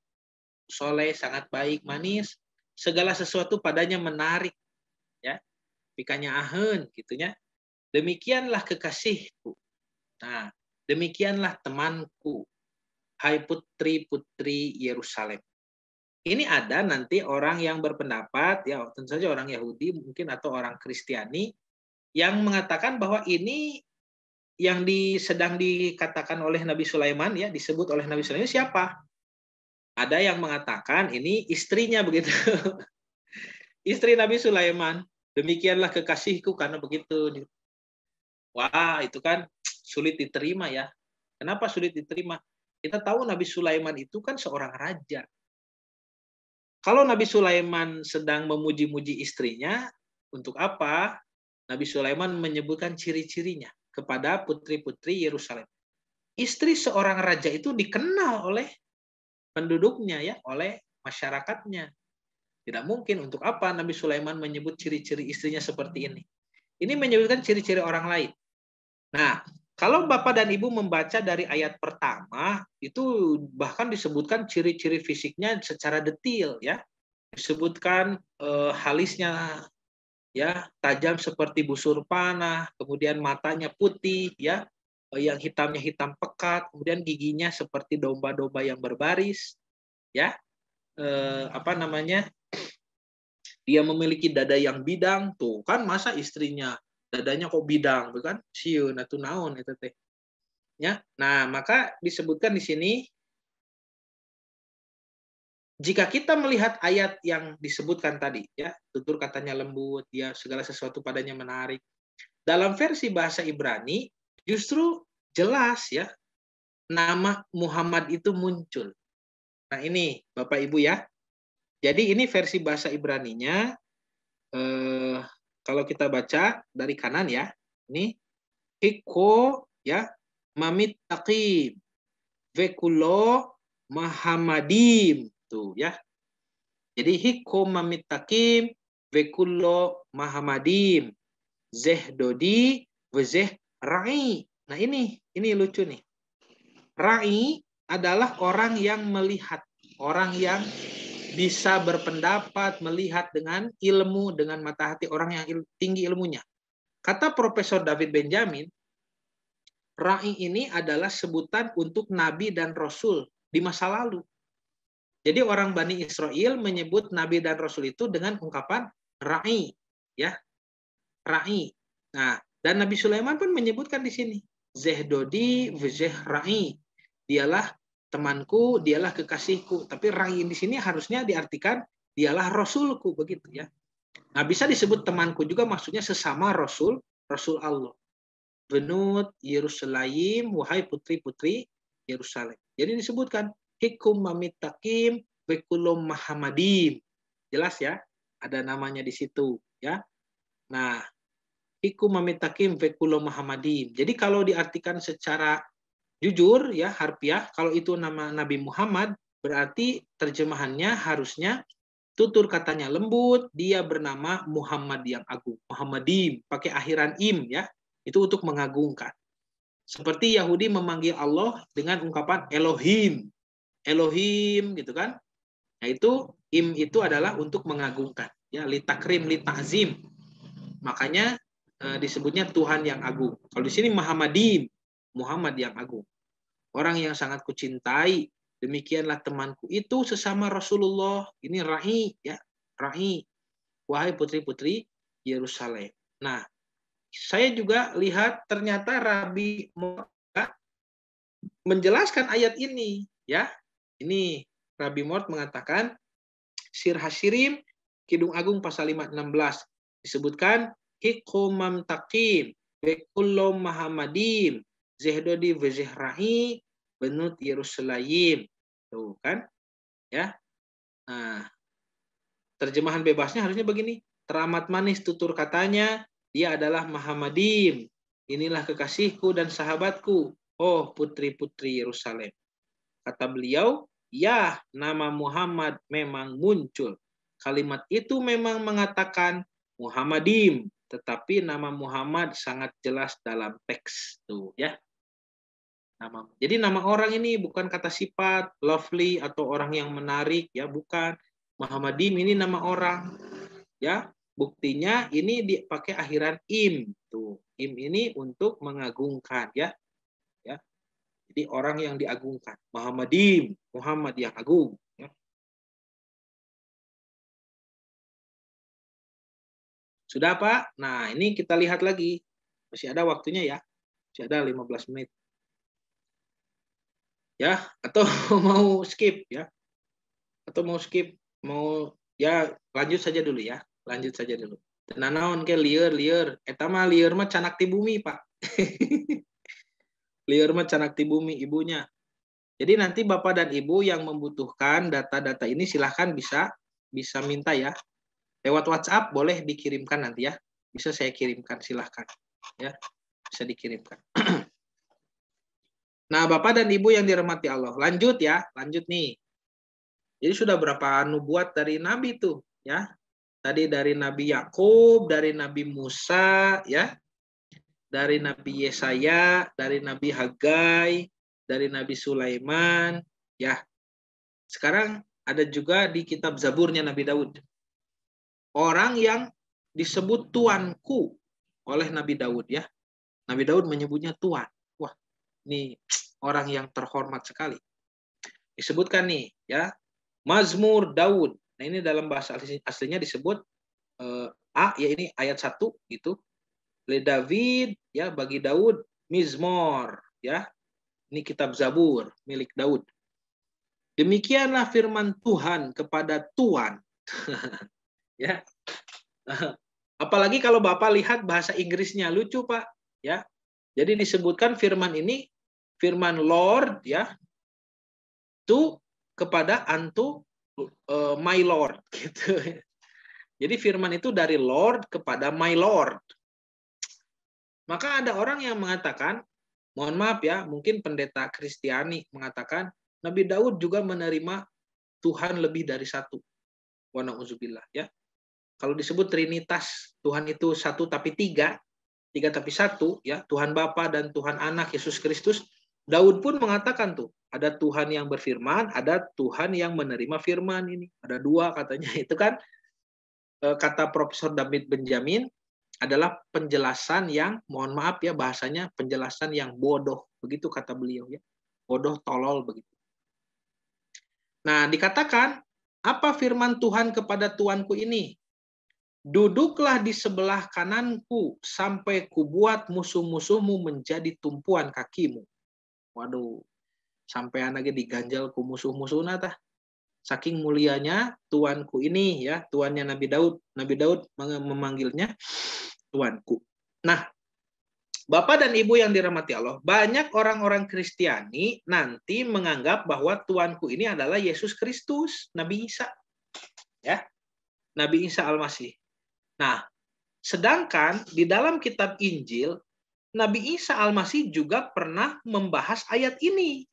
soleh, sangat baik, manis, segala sesuatu padanya menarik. Ya, pikanya ahen, gitunya. Demikianlah kekasihku. Nah, demikianlah temanku. Hai putri-putri Yerusalem. Ini ada nanti orang yang berpendapat, ya tentu saja orang Yahudi mungkin atau orang Kristiani, yang mengatakan bahwa ini yang di, sedang dikatakan oleh Nabi Sulaiman, ya disebut oleh Nabi Sulaiman siapa? ada yang mengatakan ini istrinya begitu. Istri Nabi Sulaiman, demikianlah kekasihku karena begitu. Wah, itu kan sulit diterima ya. Kenapa sulit diterima? Kita tahu Nabi Sulaiman itu kan seorang raja. Kalau Nabi Sulaiman sedang memuji-muji istrinya, untuk apa? Nabi Sulaiman menyebutkan ciri-cirinya kepada putri-putri Yerusalem. Istri seorang raja itu dikenal oleh penduduknya ya oleh masyarakatnya. Tidak mungkin untuk apa Nabi Sulaiman menyebut ciri-ciri istrinya seperti ini. Ini menyebutkan ciri-ciri orang lain. Nah, kalau Bapak dan Ibu membaca dari ayat pertama, itu bahkan disebutkan ciri-ciri fisiknya secara detail ya. Disebutkan eh, halisnya ya, tajam seperti busur panah, kemudian matanya putih ya, Eh, yang hitamnya hitam pekat, kemudian giginya seperti domba-domba yang berbaris, ya, eh, apa namanya? Dia memiliki dada yang bidang, tuh kan masa istrinya dadanya kok bidang, bukan? Siu, natu naon itu teh. Ya, nah maka disebutkan di sini jika kita melihat ayat yang disebutkan tadi, ya, tutur katanya lembut, ya, segala sesuatu padanya menarik. Dalam versi bahasa Ibrani, justru jelas ya nama Muhammad itu muncul. Nah ini Bapak Ibu ya. Jadi ini versi bahasa Ibrani-nya. Eh, kalau kita baca dari kanan ya, ini hiko ya mamit takim vekulo mahamadim tuh ya. Jadi hiko mamit takim vekulo mahamadim zehdodi vezeh Ra'i. Nah ini, ini lucu nih. Ra'i adalah orang yang melihat. Orang yang bisa berpendapat, melihat dengan ilmu, dengan mata hati orang yang il, tinggi ilmunya. Kata Profesor David Benjamin, Ra'i ini adalah sebutan untuk nabi dan rasul di masa lalu. Jadi orang Bani Israel menyebut nabi dan rasul itu dengan ungkapan ra'i, ya. Ra'i. Nah, dan Nabi Sulaiman pun menyebutkan di sini, Zehdodi Rai. Dialah temanku, dialah kekasihku. Tapi Rai di sini harusnya diartikan dialah Rasulku begitu ya. Nah bisa disebut temanku juga maksudnya sesama Rasul, Rasul Allah. Benut Yerusalem, wahai putri-putri Yerusalem. Jadi disebutkan hikum mamitakim bekulum mahamadim. Jelas ya, ada namanya di situ ya. Nah, iku mamitakim vekulo Muhammadin. Jadi kalau diartikan secara jujur ya harfiah kalau itu nama Nabi Muhammad berarti terjemahannya harusnya tutur katanya lembut, dia bernama Muhammad yang agung. Muhammadim pakai akhiran im ya. Itu untuk mengagungkan. Seperti Yahudi memanggil Allah dengan ungkapan Elohim. Elohim gitu kan. Nah itu im itu adalah untuk mengagungkan ya litakrim litazim. Makanya Eh, disebutnya Tuhan yang agung. Kalau di sini Muhammadin, Muhammad yang agung. Orang yang sangat kucintai, demikianlah temanku itu sesama Rasulullah. Ini Rahi, ya, ra'i. Wahai putri-putri Yerusalem. Nah, saya juga lihat ternyata Rabi Mort menjelaskan ayat ini ya. Ini Rabi Mort mengatakan Sir Hasirim Kidung Agung pasal 516 disebutkan hiku takim bekulom mahamadim zehdodi vezehrahi benut Yerusalem, Tuh kan? Ya. Nah, terjemahan bebasnya harusnya begini. Teramat manis tutur katanya, dia adalah Mahamadim. Inilah kekasihku dan sahabatku. Oh, putri-putri Yerusalem. Kata beliau, ya nama Muhammad memang muncul. Kalimat itu memang mengatakan Muhammadim, tetapi nama Muhammad sangat jelas dalam teks tuh ya. Nama. Jadi nama orang ini bukan kata sifat, lovely atau orang yang menarik ya, bukan. Muhammadim ini nama orang. Ya, buktinya ini dipakai akhiran im tuh. Im ini untuk mengagungkan ya. Ya. Jadi orang yang diagungkan. Muhammadim, Muhammad yang agung. Sudah Pak? Nah, ini kita lihat lagi. Masih ada waktunya ya. Masih ada 15 menit. Ya, atau mau skip ya. Atau mau skip, mau ya lanjut saja dulu ya. Lanjut saja dulu. Tenanaon ke liar liar. Eta eh, mah liar mah canak ti bumi, Pak. liar mah canak ti bumi ibunya. Jadi nanti Bapak dan Ibu yang membutuhkan data-data ini silahkan bisa bisa minta ya Lewat WhatsApp boleh dikirimkan nanti ya. Bisa saya kirimkan, silahkan. Ya, bisa dikirimkan. nah, Bapak dan Ibu yang dirahmati Allah. Lanjut ya, lanjut nih. Jadi sudah berapa nubuat dari Nabi tuh ya. Tadi dari Nabi Yakub, dari Nabi Musa, ya, dari Nabi Yesaya, dari Nabi Hagai, dari Nabi Sulaiman, ya. Sekarang ada juga di kitab Zaburnya Nabi Daud orang yang disebut tuanku oleh Nabi Daud ya. Nabi Daud menyebutnya tuan. Wah, ini orang yang terhormat sekali. Disebutkan nih ya, Mazmur Daud. Nah, ini dalam bahasa aslinya disebut uh, A ya ini ayat 1 gitu. Le David ya bagi Daud Mizmor ya. Ini kitab Zabur milik Daud. Demikianlah firman Tuhan kepada Tuhan. ya. Apalagi kalau Bapak lihat bahasa Inggrisnya lucu, Pak, ya. Jadi disebutkan firman ini firman Lord ya to kepada antu uh, eh, my Lord gitu. Jadi firman itu dari Lord kepada my Lord. Maka ada orang yang mengatakan, mohon maaf ya, mungkin pendeta Kristiani mengatakan Nabi Daud juga menerima Tuhan lebih dari satu. Wa ya kalau disebut Trinitas Tuhan itu satu tapi tiga, tiga tapi satu, ya Tuhan Bapa dan Tuhan Anak Yesus Kristus. Daud pun mengatakan tuh, ada Tuhan yang berfirman, ada Tuhan yang menerima firman ini. Ada dua katanya itu kan e, kata Profesor David Benjamin adalah penjelasan yang mohon maaf ya bahasanya penjelasan yang bodoh begitu kata beliau ya bodoh tolol begitu. Nah dikatakan apa firman Tuhan kepada tuanku ini Duduklah di sebelah kananku sampai kubuat musuh-musuhmu menjadi tumpuan kakimu. Waduh, sampai anaknya diganjal ku musuh musuh nata. Saking mulianya tuanku ini ya, tuannya Nabi Daud. Nabi Daud memanggilnya tuanku. Nah, Bapak dan Ibu yang dirahmati Allah, banyak orang-orang Kristiani nanti menganggap bahwa Tuanku ini adalah Yesus Kristus, Nabi Isa. Ya. Nabi Isa Al-Masih. Nah, sedangkan di dalam kitab Injil, Nabi Isa Al-Masih juga pernah membahas ayat ini.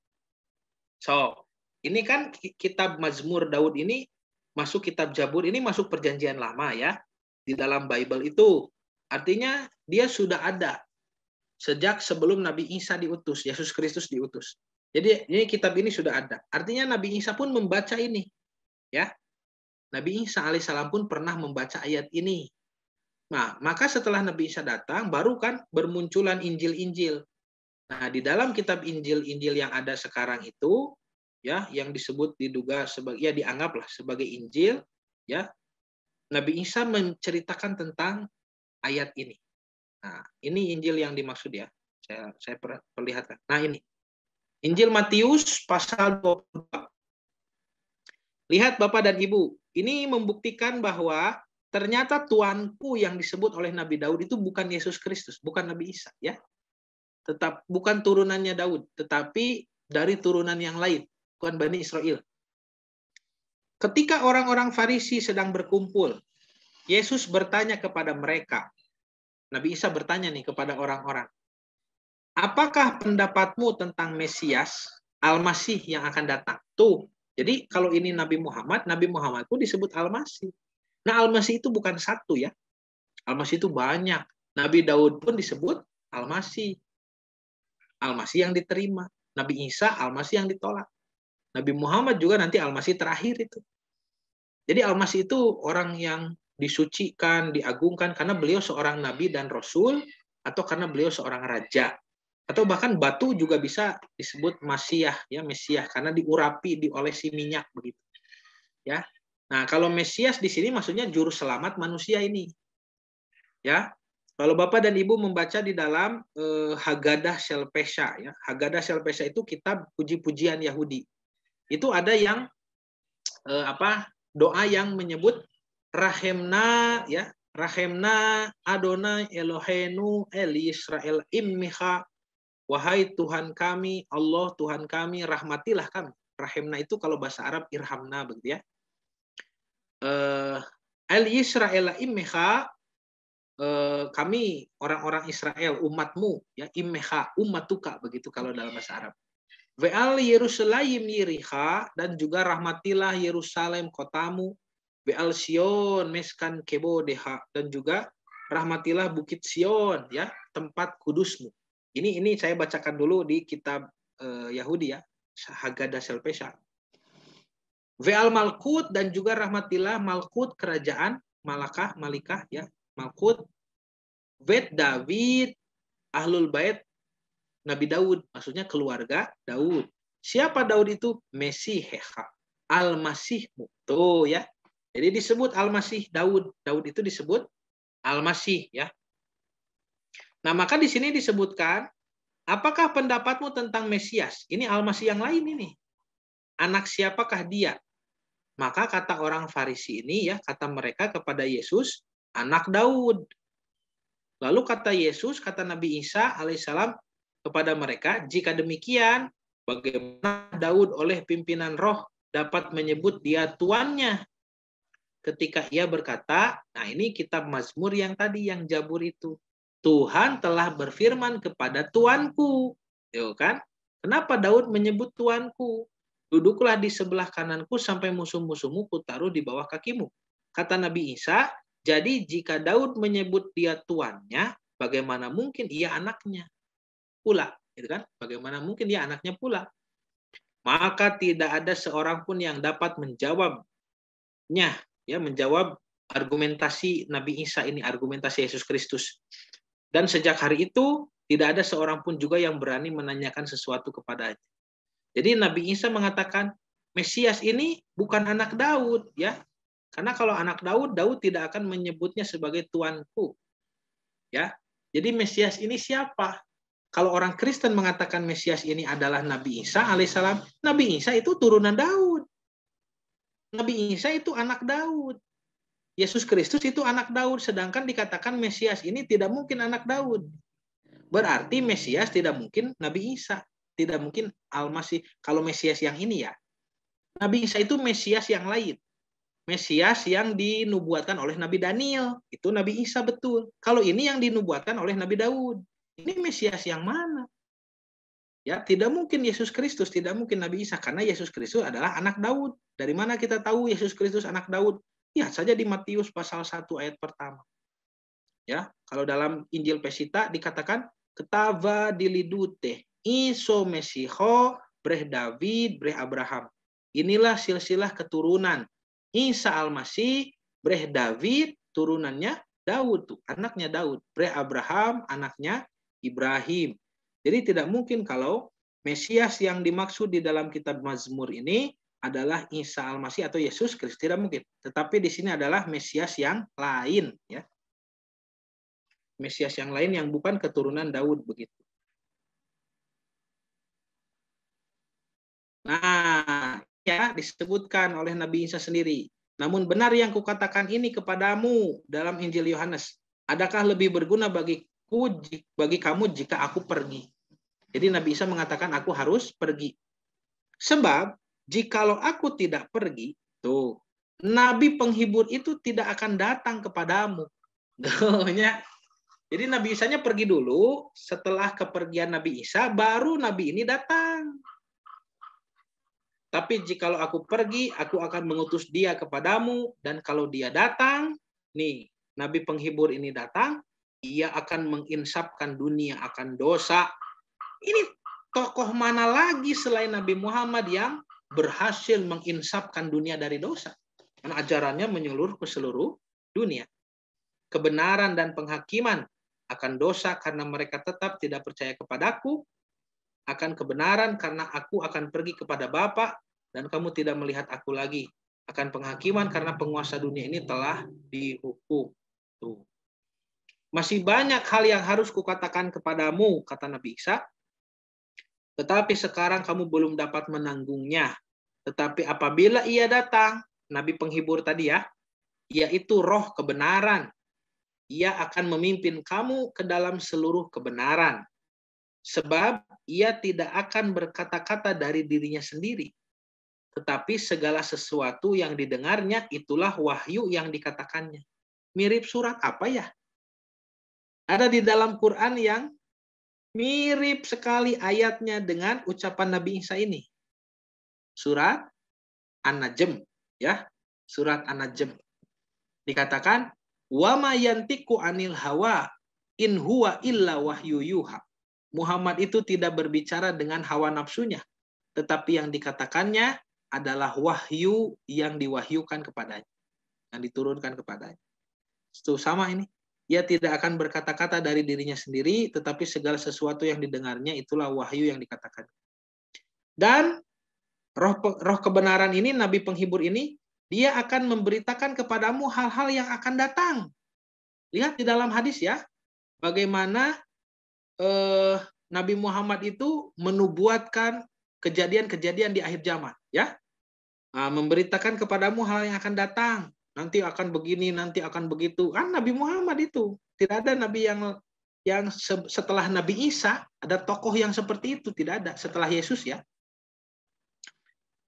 So, ini kan kitab Mazmur Daud ini masuk kitab Jabur ini masuk perjanjian lama ya di dalam Bible itu. Artinya dia sudah ada sejak sebelum Nabi Isa diutus, Yesus Kristus diutus. Jadi ini kitab ini sudah ada. Artinya Nabi Isa pun membaca ini. Ya, Nabi Isa alaihissalam pun pernah membaca ayat ini. Nah, maka setelah Nabi Isa datang, baru kan bermunculan Injil-Injil. Nah, di dalam kitab Injil-Injil yang ada sekarang itu, ya, yang disebut diduga sebagai, ya dianggaplah sebagai Injil, ya, Nabi Isa menceritakan tentang ayat ini. Nah, ini Injil yang dimaksud ya. Saya, saya perlihatkan. Nah, ini. Injil Matius pasal 22. Lihat Bapak dan Ibu, ini membuktikan bahwa ternyata tuanku yang disebut oleh Nabi Daud itu bukan Yesus Kristus, bukan Nabi Isa ya. Tetap bukan turunannya Daud, tetapi dari turunan yang lain, bukan Bani Israel. Ketika orang-orang Farisi sedang berkumpul, Yesus bertanya kepada mereka. Nabi Isa bertanya nih kepada orang-orang, "Apakah pendapatmu tentang Mesias, Al-Masih yang akan datang?" Tuh, jadi kalau ini Nabi Muhammad, Nabi Muhammad pun disebut Al-Masih. Nah, Al-Masih itu bukan satu ya. Al-Masih itu banyak. Nabi Daud pun disebut Al-Masih. Al-Masih yang diterima. Nabi Isa Al-Masih yang ditolak. Nabi Muhammad juga nanti Al-Masih terakhir itu. Jadi Al-Masih itu orang yang disucikan, diagungkan karena beliau seorang nabi dan rasul atau karena beliau seorang raja atau bahkan batu juga bisa disebut masiah ya mesiah karena diurapi diolesi minyak begitu ya nah kalau mesias di sini maksudnya juru selamat manusia ini ya kalau bapak dan ibu membaca di dalam eh, Hagadah Shelpesha ya Hagadah Shelpesha itu kitab puji-pujian Yahudi itu ada yang eh, apa doa yang menyebut rahemna ya rahemna Adonai Elohenu Eli Israel immiha Wahai Tuhan kami, Allah Tuhan kami, rahmatilah kami. Rahimna itu kalau bahasa Arab irhamna begitu ya. Eh, El Israel imeha eh, kami orang-orang Israel umatmu ya immeha umatuka begitu kalau dalam bahasa Arab. Ve'al Yerusalem yiriha dan juga rahmatilah Yerusalem kotamu. Ve'al Sion meskan kebo deha dan juga rahmatilah bukit Sion ya tempat kudusmu ini ini saya bacakan dulu di kitab eh, Yahudi ya, Haggadah Selpesha. Ve'al Malkut dan juga rahmatillah Malkut kerajaan Malakah Malikah ya Malkut Vet David Ahlul Bait Nabi Daud maksudnya keluarga Daud siapa Daud itu Mesiheha al Masih tuh ya jadi disebut Al-Masih Daud Daud itu disebut Al-Masih ya Nah, maka di sini disebutkan, apakah pendapatmu tentang Mesias? Ini almasi yang lain ini. Anak siapakah dia? Maka kata orang Farisi ini ya, kata mereka kepada Yesus, anak Daud. Lalu kata Yesus, kata Nabi Isa alaihissalam kepada mereka, jika demikian, bagaimana Daud oleh pimpinan roh dapat menyebut dia tuannya? Ketika ia berkata, nah ini kitab Mazmur yang tadi, yang Jabur itu. Tuhan telah berfirman kepada tuanku. Yo kan? Kenapa Daud menyebut tuanku? Duduklah di sebelah kananku sampai musuh-musuhmu kutaruh di bawah kakimu. Kata Nabi Isa, jadi jika Daud menyebut dia tuannya, bagaimana mungkin ia anaknya? Pula, gitu kan? Bagaimana mungkin dia anaknya pula? Maka tidak ada seorang pun yang dapat menjawabnya, ya menjawab argumentasi Nabi Isa ini, argumentasi Yesus Kristus. Dan sejak hari itu tidak ada seorang pun juga yang berani menanyakan sesuatu kepadanya. Jadi Nabi Isa mengatakan Mesias ini bukan anak Daud ya. Karena kalau anak Daud, Daud tidak akan menyebutnya sebagai tuanku. Ya. Jadi Mesias ini siapa? Kalau orang Kristen mengatakan Mesias ini adalah Nabi Isa alaihissalam, Nabi Isa itu turunan Daud. Nabi Isa itu anak Daud. Yesus Kristus itu anak Daud, sedangkan dikatakan Mesias ini tidak mungkin anak Daud. Berarti Mesias tidak mungkin Nabi Isa, tidak mungkin Al-Masih. Kalau Mesias yang ini ya, Nabi Isa itu Mesias yang lain. Mesias yang dinubuatkan oleh Nabi Daniel, itu Nabi Isa betul. Kalau ini yang dinubuatkan oleh Nabi Daud, ini Mesias yang mana? Ya, tidak mungkin Yesus Kristus, tidak mungkin Nabi Isa karena Yesus Kristus adalah anak Daud. Dari mana kita tahu Yesus Kristus anak Daud? Ya saja di Matius pasal 1 ayat pertama. Ya, kalau dalam Injil Pesita dikatakan ketava dilidute iso mesiho breh David breh Abraham. Inilah silsilah keturunan Isa al breh David turunannya Daud tuh, anaknya Daud, breh Abraham anaknya Ibrahim. Jadi tidak mungkin kalau Mesias yang dimaksud di dalam kitab Mazmur ini adalah Isa Al-Masih atau Yesus Kristus tidak mungkin. Tetapi di sini adalah Mesias yang lain ya. Mesias yang lain yang bukan keturunan Daud begitu. Nah, ya disebutkan oleh Nabi Isa sendiri. Namun benar yang kukatakan ini kepadamu dalam Injil Yohanes. Adakah lebih berguna bagiku bagi kamu jika aku pergi? Jadi Nabi Isa mengatakan aku harus pergi. Sebab jikalau aku tidak pergi, tuh, nabi penghibur itu tidak akan datang kepadamu. Gohnya. Jadi Nabi Isanya pergi dulu, setelah kepergian Nabi Isa, baru Nabi ini datang. Tapi jikalau aku pergi, aku akan mengutus dia kepadamu, dan kalau dia datang, nih, Nabi penghibur ini datang, ia akan menginsapkan dunia akan dosa. Ini tokoh mana lagi selain Nabi Muhammad yang berhasil menginsapkan dunia dari dosa. Karena ajarannya menyeluruh ke seluruh dunia. Kebenaran dan penghakiman akan dosa karena mereka tetap tidak percaya kepadaku, akan kebenaran karena aku akan pergi kepada Bapa dan kamu tidak melihat aku lagi, akan penghakiman karena penguasa dunia ini telah dihukum. Tuh. Masih banyak hal yang harus kukatakan kepadamu, kata Nabi Isa, tetapi sekarang kamu belum dapat menanggungnya. Tetapi apabila ia datang, Nabi penghibur tadi ya, yaitu roh kebenaran. Ia akan memimpin kamu ke dalam seluruh kebenaran. Sebab ia tidak akan berkata-kata dari dirinya sendiri. Tetapi segala sesuatu yang didengarnya itulah wahyu yang dikatakannya. Mirip surat apa ya? Ada di dalam Quran yang Mirip sekali ayatnya dengan ucapan Nabi Isa ini. Surat An-Najm, ya. Surat An-Najm. Dikatakan, "Wa ma anil hawa in huwa illa wahyu yuha." Muhammad itu tidak berbicara dengan hawa nafsunya, tetapi yang dikatakannya adalah wahyu yang diwahyukan kepadanya, yang diturunkan kepadanya. Itu sama ini ia tidak akan berkata-kata dari dirinya sendiri, tetapi segala sesuatu yang didengarnya itulah wahyu yang dikatakan. Dan roh roh kebenaran ini, nabi penghibur ini, dia akan memberitakan kepadamu hal-hal yang akan datang. Lihat di dalam hadis ya, bagaimana eh, Nabi Muhammad itu menubuatkan kejadian-kejadian di akhir zaman, ya. Nah, memberitakan kepadamu hal yang akan datang nanti akan begini, nanti akan begitu. Kan Nabi Muhammad itu. Tidak ada nabi yang yang setelah Nabi Isa ada tokoh yang seperti itu tidak ada setelah Yesus ya.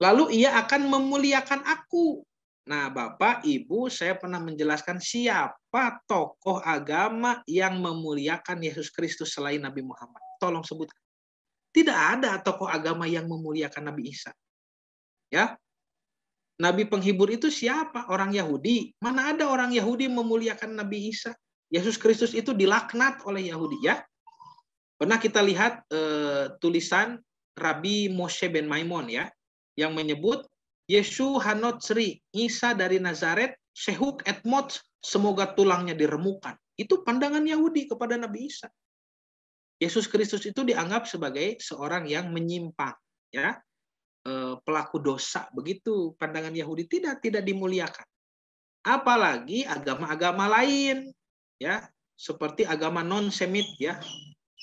Lalu ia akan memuliakan aku. Nah, Bapak, Ibu, saya pernah menjelaskan siapa tokoh agama yang memuliakan Yesus Kristus selain Nabi Muhammad. Tolong sebutkan. Tidak ada tokoh agama yang memuliakan Nabi Isa. Ya, Nabi penghibur itu siapa? Orang Yahudi. Mana ada orang Yahudi memuliakan Nabi Isa? Yesus Kristus itu dilaknat oleh Yahudi ya. Pernah kita lihat eh, tulisan Rabi Moshe ben Maimon ya yang menyebut Yesu Sri Isa dari Nazaret, Sehuk Etmot, semoga tulangnya diremukan. Itu pandangan Yahudi kepada Nabi Isa. Yesus Kristus itu dianggap sebagai seorang yang menyimpang, ya. Eh, pelaku dosa begitu pandangan Yahudi tidak tidak dimuliakan apalagi agama-agama lain ya seperti agama non semit ya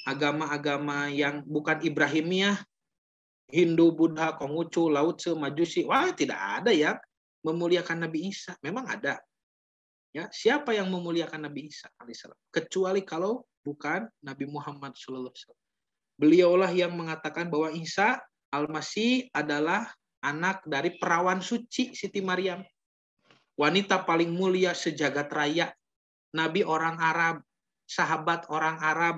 agama-agama yang bukan Ibrahimiyah Hindu Buddha Konghucu Laut Majusi wah tidak ada yang memuliakan Nabi Isa memang ada ya siapa yang memuliakan Nabi Isa alaihissalam kecuali kalau bukan Nabi Muhammad SAW. Beliaulah yang mengatakan bahwa Isa Al-Masih adalah anak dari perawan suci Siti Maryam. Wanita paling mulia sejagat raya. Nabi orang Arab, sahabat orang Arab,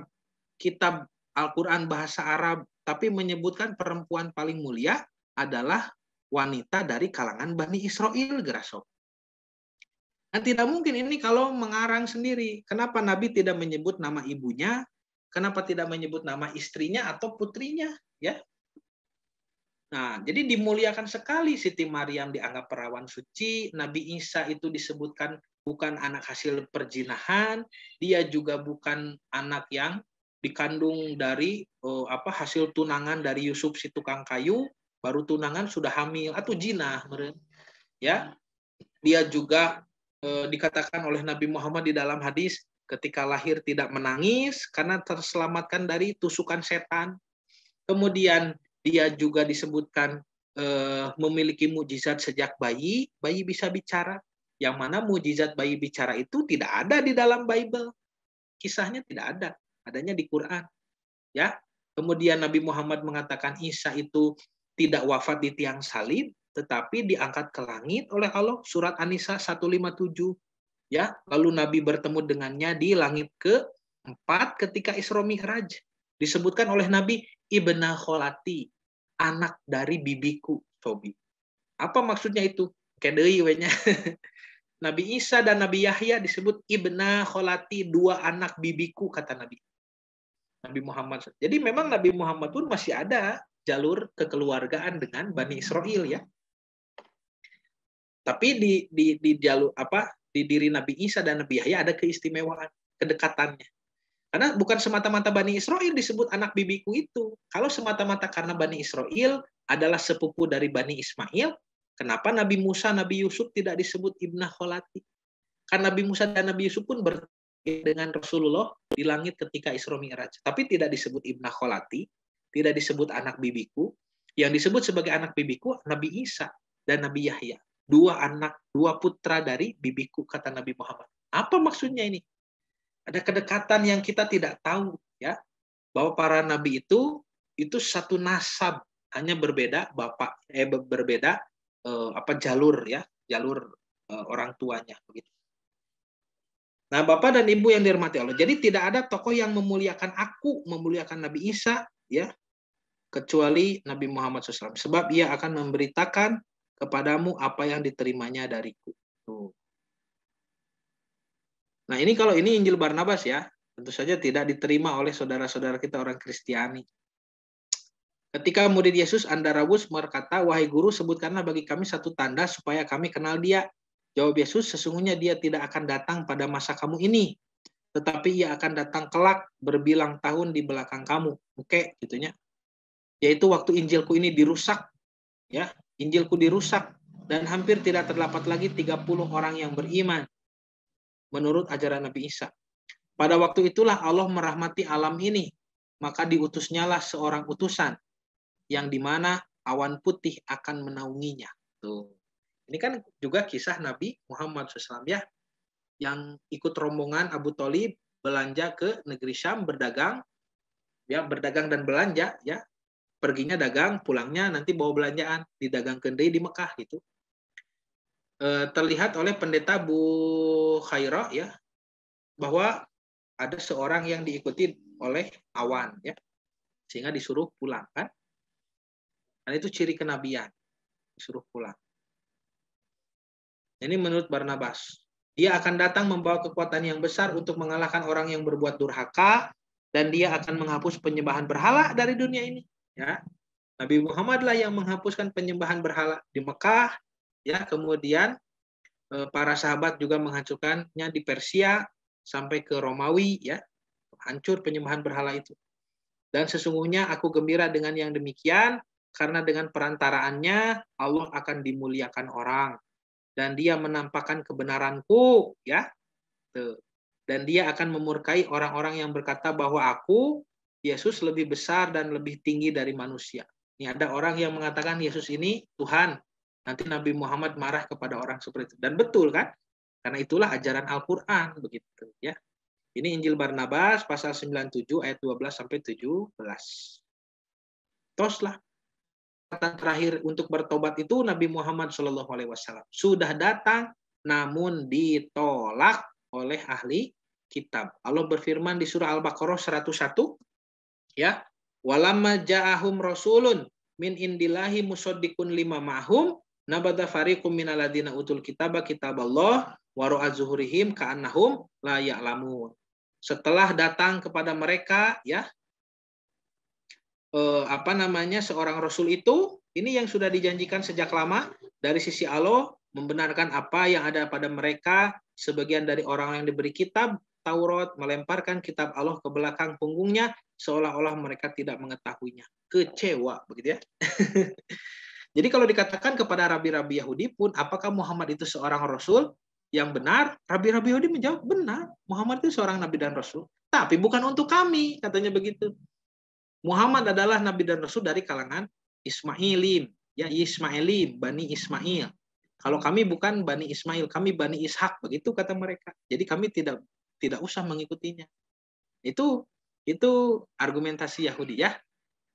kitab Al-Quran bahasa Arab, tapi menyebutkan perempuan paling mulia adalah wanita dari kalangan Bani Israel, Gerasop. Nah, tidak mungkin ini kalau mengarang sendiri. Kenapa Nabi tidak menyebut nama ibunya? Kenapa tidak menyebut nama istrinya atau putrinya? Ya, Nah, jadi dimuliakan sekali Siti Maryam dianggap perawan suci, Nabi Isa itu disebutkan bukan anak hasil perjinahan, dia juga bukan anak yang dikandung dari eh, apa hasil tunangan dari Yusuf si tukang kayu, baru tunangan sudah hamil atau jinah meren. Ya. Dia juga eh, dikatakan oleh Nabi Muhammad di dalam hadis ketika lahir tidak menangis karena terselamatkan dari tusukan setan. Kemudian dia juga disebutkan eh, memiliki mujizat sejak bayi, bayi bisa bicara. Yang mana mujizat bayi bicara itu tidak ada di dalam Bible. Kisahnya tidak ada, adanya di Quran. Ya. Kemudian Nabi Muhammad mengatakan Isa itu tidak wafat di tiang salib, tetapi diangkat ke langit oleh Allah surat An-Nisa 157. Ya, lalu Nabi bertemu dengannya di langit ke-4 ketika Isra Mi'raj. Disebutkan oleh Nabi ibn Kholati, anak dari bibiku, Sobi. Apa maksudnya itu? Kedei wenya. Nabi Isa dan Nabi Yahya disebut ibna kholati dua anak bibiku kata Nabi. Nabi Muhammad. Jadi memang Nabi Muhammad pun masih ada jalur kekeluargaan dengan Bani Israel ya. Tapi di di di jalur apa di diri Nabi Isa dan Nabi Yahya ada keistimewaan kedekatannya. Karena bukan semata-mata Bani Israel disebut anak bibiku itu. Kalau semata-mata karena Bani Israel adalah sepupu dari Bani Ismail, kenapa Nabi Musa, Nabi Yusuf tidak disebut Ibnah Kholati? Karena Nabi Musa dan Nabi Yusuf pun ber dengan Rasulullah di langit ketika Isra Mi'raj. Tapi tidak disebut Ibnah Kholati, tidak disebut anak bibiku. Yang disebut sebagai anak bibiku Nabi Isa dan Nabi Yahya. Dua anak, dua putra dari bibiku kata Nabi Muhammad. Apa maksudnya ini? Ada kedekatan yang kita tidak tahu ya. Bahwa para nabi itu itu satu nasab, hanya berbeda bapak eh berbeda eh, apa jalur ya, jalur eh, orang tuanya begitu. Nah, Bapak dan Ibu yang dirahmati Allah. Jadi tidak ada tokoh yang memuliakan aku, memuliakan Nabi Isa ya, kecuali Nabi Muhammad SAW. Sebab ia akan memberitakan kepadamu apa yang diterimanya dariku. Tuh. Nah ini kalau ini Injil Barnabas ya, tentu saja tidak diterima oleh saudara-saudara kita orang Kristiani. Ketika murid Yesus Andarawus berkata, Wahai guru, sebutkanlah bagi kami satu tanda supaya kami kenal dia. Jawab Yesus, sesungguhnya dia tidak akan datang pada masa kamu ini, tetapi ia akan datang kelak berbilang tahun di belakang kamu. Oke, gitunya. Yaitu waktu Injilku ini dirusak, ya, Injilku dirusak dan hampir tidak terdapat lagi 30 orang yang beriman menurut ajaran Nabi Isa. Pada waktu itulah Allah merahmati alam ini, maka diutusnyalah seorang utusan yang dimana awan putih akan menaunginya. Tuh. Ini kan juga kisah Nabi Muhammad SAW ya, yang ikut rombongan Abu Talib belanja ke negeri Syam berdagang, ya berdagang dan belanja ya, perginya dagang, pulangnya nanti bawa belanjaan, di dagang kendai di Mekah gitu. Eh, terlihat oleh pendeta Bu Khaira ya bahwa ada seorang yang diikuti oleh awan ya sehingga disuruh pulang kan dan itu ciri kenabian disuruh pulang ini menurut Barnabas dia akan datang membawa kekuatan yang besar untuk mengalahkan orang yang berbuat durhaka dan dia akan menghapus penyembahan berhala dari dunia ini ya Nabi Muhammadlah yang menghapuskan penyembahan berhala di Mekah ya kemudian eh, para sahabat juga menghancurkannya di Persia sampai ke Romawi ya hancur penyembahan berhala itu dan sesungguhnya aku gembira dengan yang demikian karena dengan perantaraannya Allah akan dimuliakan orang dan dia menampakkan kebenaranku ya dan dia akan memurkai orang-orang yang berkata bahwa aku Yesus lebih besar dan lebih tinggi dari manusia ini ada orang yang mengatakan Yesus ini Tuhan Nanti Nabi Muhammad marah kepada orang seperti itu. Dan betul kan? Karena itulah ajaran Al-Qur'an begitu ya. Ini Injil Barnabas pasal 97 ayat 12 sampai 17. Toslah kata terakhir untuk bertobat itu Nabi Muhammad Shallallahu Alaihi Wasallam sudah datang namun ditolak oleh ahli kitab. Allah berfirman di surah Al-Baqarah 101 ya walamma ja'ahum rasulun min indillahi musaddiqun lima ma'hum nabada fariqum minaladina utul kitaba kitaballah waru'ad zuhurihim ka'annahum la ya'lamun. Setelah datang kepada mereka ya eh, apa namanya seorang rasul itu ini yang sudah dijanjikan sejak lama dari sisi Allah membenarkan apa yang ada pada mereka sebagian dari orang yang diberi kitab Taurat melemparkan kitab Allah ke belakang punggungnya seolah-olah mereka tidak mengetahuinya. Kecewa begitu ya. Jadi kalau dikatakan kepada rabi-rabi Yahudi pun, apakah Muhammad itu seorang rasul yang benar? Rabi-rabi Yahudi menjawab, benar. Muhammad itu seorang nabi dan rasul. Tapi bukan untuk kami, katanya begitu. Muhammad adalah nabi dan rasul dari kalangan Ismailim, ya Ismailim, Bani Ismail. Kalau kami bukan Bani Ismail, kami Bani Ishak, begitu kata mereka. Jadi kami tidak tidak usah mengikutinya. Itu itu argumentasi Yahudi ya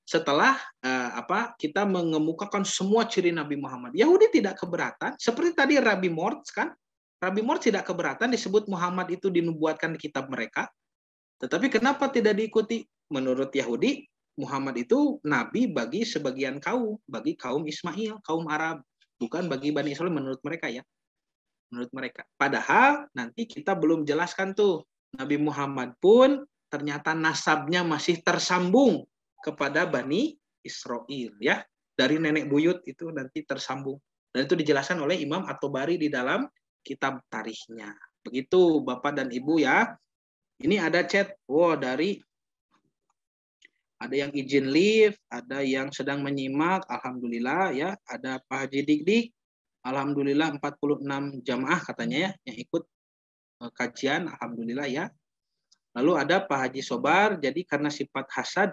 setelah uh, apa kita mengemukakan semua ciri Nabi Muhammad. Yahudi tidak keberatan, seperti tadi Rabbi Mord kan, Rabbi Mord tidak keberatan disebut Muhammad itu dinubuatkan di kitab mereka. Tetapi kenapa tidak diikuti? Menurut Yahudi, Muhammad itu nabi bagi sebagian kaum, bagi kaum Ismail, kaum Arab, bukan bagi Bani Israel menurut mereka ya. Menurut mereka. Padahal nanti kita belum jelaskan tuh Nabi Muhammad pun ternyata nasabnya masih tersambung kepada Bani Israel ya dari nenek buyut itu nanti tersambung dan itu dijelaskan oleh Imam atau bari di dalam kitab tarikhnya begitu Bapak dan Ibu ya ini ada chat wow oh, dari ada yang izin live, ada yang sedang menyimak, alhamdulillah ya, ada Pak Haji Dikdik, alhamdulillah 46 jamaah katanya ya yang ikut e, kajian, alhamdulillah ya. Lalu ada Pak Haji Sobar, jadi karena sifat hasad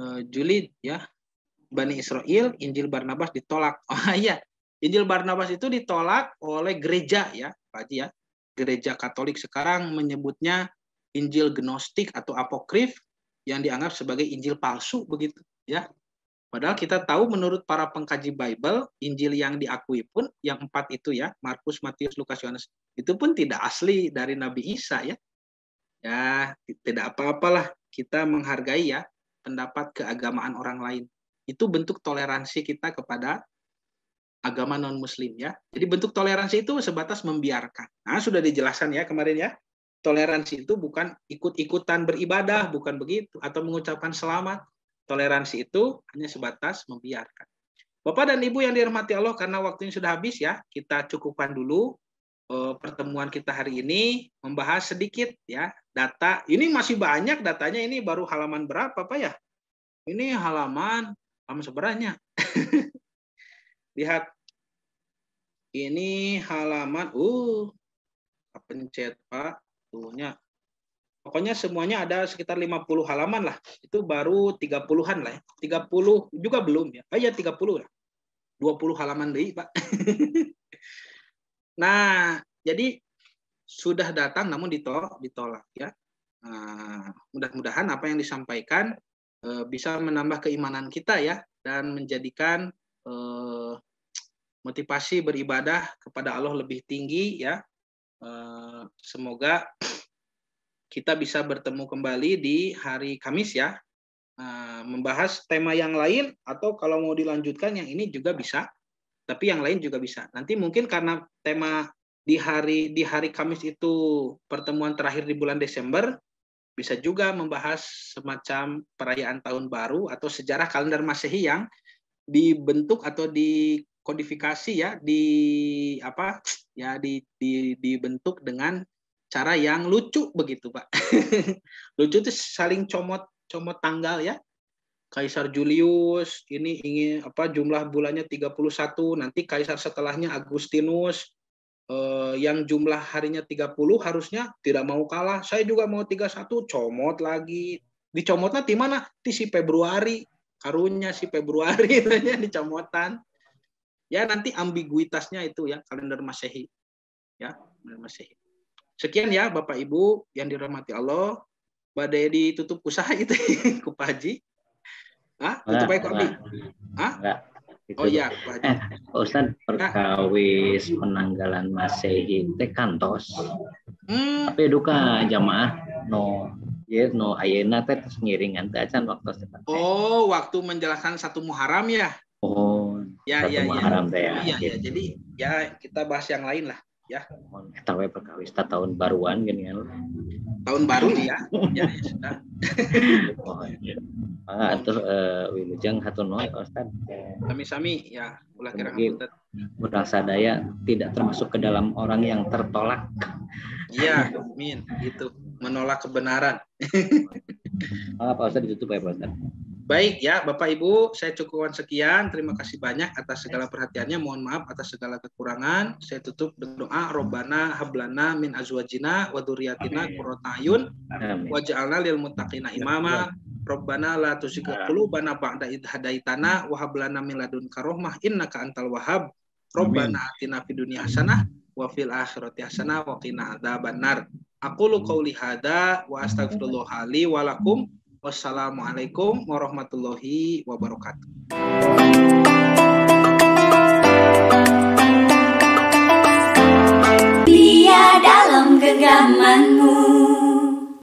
Eh, julid ya Bani Israel Injil Barnabas ditolak. Oh iya, Injil Barnabas itu ditolak oleh gereja ya, Pak Haji ya. Gereja Katolik sekarang menyebutnya Injil Gnostik atau apokrif yang dianggap sebagai Injil palsu begitu ya. Padahal kita tahu menurut para pengkaji Bible, Injil yang diakui pun yang empat itu ya, Markus, Matius, Lukas, Yohanes, itu pun tidak asli dari Nabi Isa ya. Ya, tidak apa-apalah kita menghargai ya pendapat keagamaan orang lain. Itu bentuk toleransi kita kepada agama non-muslim ya. Jadi bentuk toleransi itu sebatas membiarkan. Nah, sudah dijelaskan ya kemarin ya. Toleransi itu bukan ikut-ikutan beribadah, bukan begitu atau mengucapkan selamat. Toleransi itu hanya sebatas membiarkan. Bapak dan Ibu yang dirahmati Allah karena waktunya sudah habis ya, kita cukupkan dulu. Eh, pertemuan kita hari ini membahas sedikit ya data. Ini masih banyak datanya ini baru halaman berapa Pak ya? Ini halaman halaman sebenarnya Lihat. Ini halaman uh pencet Pak tuhnya. Pokoknya semuanya ada sekitar 50 halaman lah. Itu baru 30-an lah ya. 30 juga belum ya. Ah ya 30 lah. 20 halaman deh, Pak. Nah, jadi sudah datang namun ditolak, ditolak ya. Nah, mudah-mudahan apa yang disampaikan eh, bisa menambah keimanan kita ya dan menjadikan eh, motivasi beribadah kepada Allah lebih tinggi ya. Eh, semoga kita bisa bertemu kembali di hari Kamis ya. Ah, membahas tema yang lain atau kalau mau dilanjutkan yang ini juga bisa tapi yang lain juga bisa. Nanti mungkin karena tema di hari di hari Kamis itu pertemuan terakhir di bulan Desember bisa juga membahas semacam perayaan tahun baru atau sejarah kalender Masehi yang dibentuk atau dikodifikasi ya di apa ya di, di dibentuk dengan cara yang lucu begitu, Pak. lucu itu saling comot comot tanggal ya. Kaisar Julius ini ingin apa jumlah bulannya 31 nanti kaisar setelahnya Agustinus eh, yang jumlah harinya 30 harusnya tidak mau kalah saya juga mau 31 comot lagi dicomotnya di mana di si Februari karunya si Februari nanya dicomotan ya nanti ambiguitasnya itu ya kalender Masehi ya kalender Masehi sekian ya Bapak Ibu yang dirahmati Allah badai ditutup usaha itu kupaji Hah? Tutup baik Hah? Enggak. Oh iya, Eh, Ustaz perkawis penanggalan Masehi teh kantos. Hmm. Tapi duka jamaah no yes ya, no ayeuna teh terus ngiringan teh acan waktu setan. Oh, waktu menjelaskan satu Muharam ya. Oh. Ya, satu ya, muharam ya. teh ya. Iya, ya, gitu. ya. jadi ya kita bahas yang lain lah ya. Eta we perkawis tahun baruan gini ya tahun baru iya. ya. ya, ya sudah. oh, ya. Ah, atur uh, eh, wilujeng hatur nuhun Ustaz. Sami-sami ya, ulah kirang Mudah sadaya tidak termasuk ke dalam orang yang tertolak. Iya, amin. Itu menolak kebenaran. Maaf, ah, Pak Ustaz ditutup ya Pak Ustaz. Baik ya Bapak Ibu, saya cukupkan sekian. Terima kasih banyak atas segala perhatiannya. Mohon maaf atas segala kekurangan. Saya tutup dengan doa hmm. Robbana hablana min azwajina wa dzurriyyatina qurrata waj'alna lil muttaqina ya, imama. Ya. Robbana la tuzigh ya. qulubana ba'da idh hadaitana wa hab lana min ladunka rahmah innaka antal wahhab. Robbana atina fid dunya hasanah wa fil akhirati hasanah wa qina adzabannar. Aqulu hada wa astagfirullahi walakum Wassalamualaikum warahmatullahi wabarakatuh. Dia dalam genggamanmu.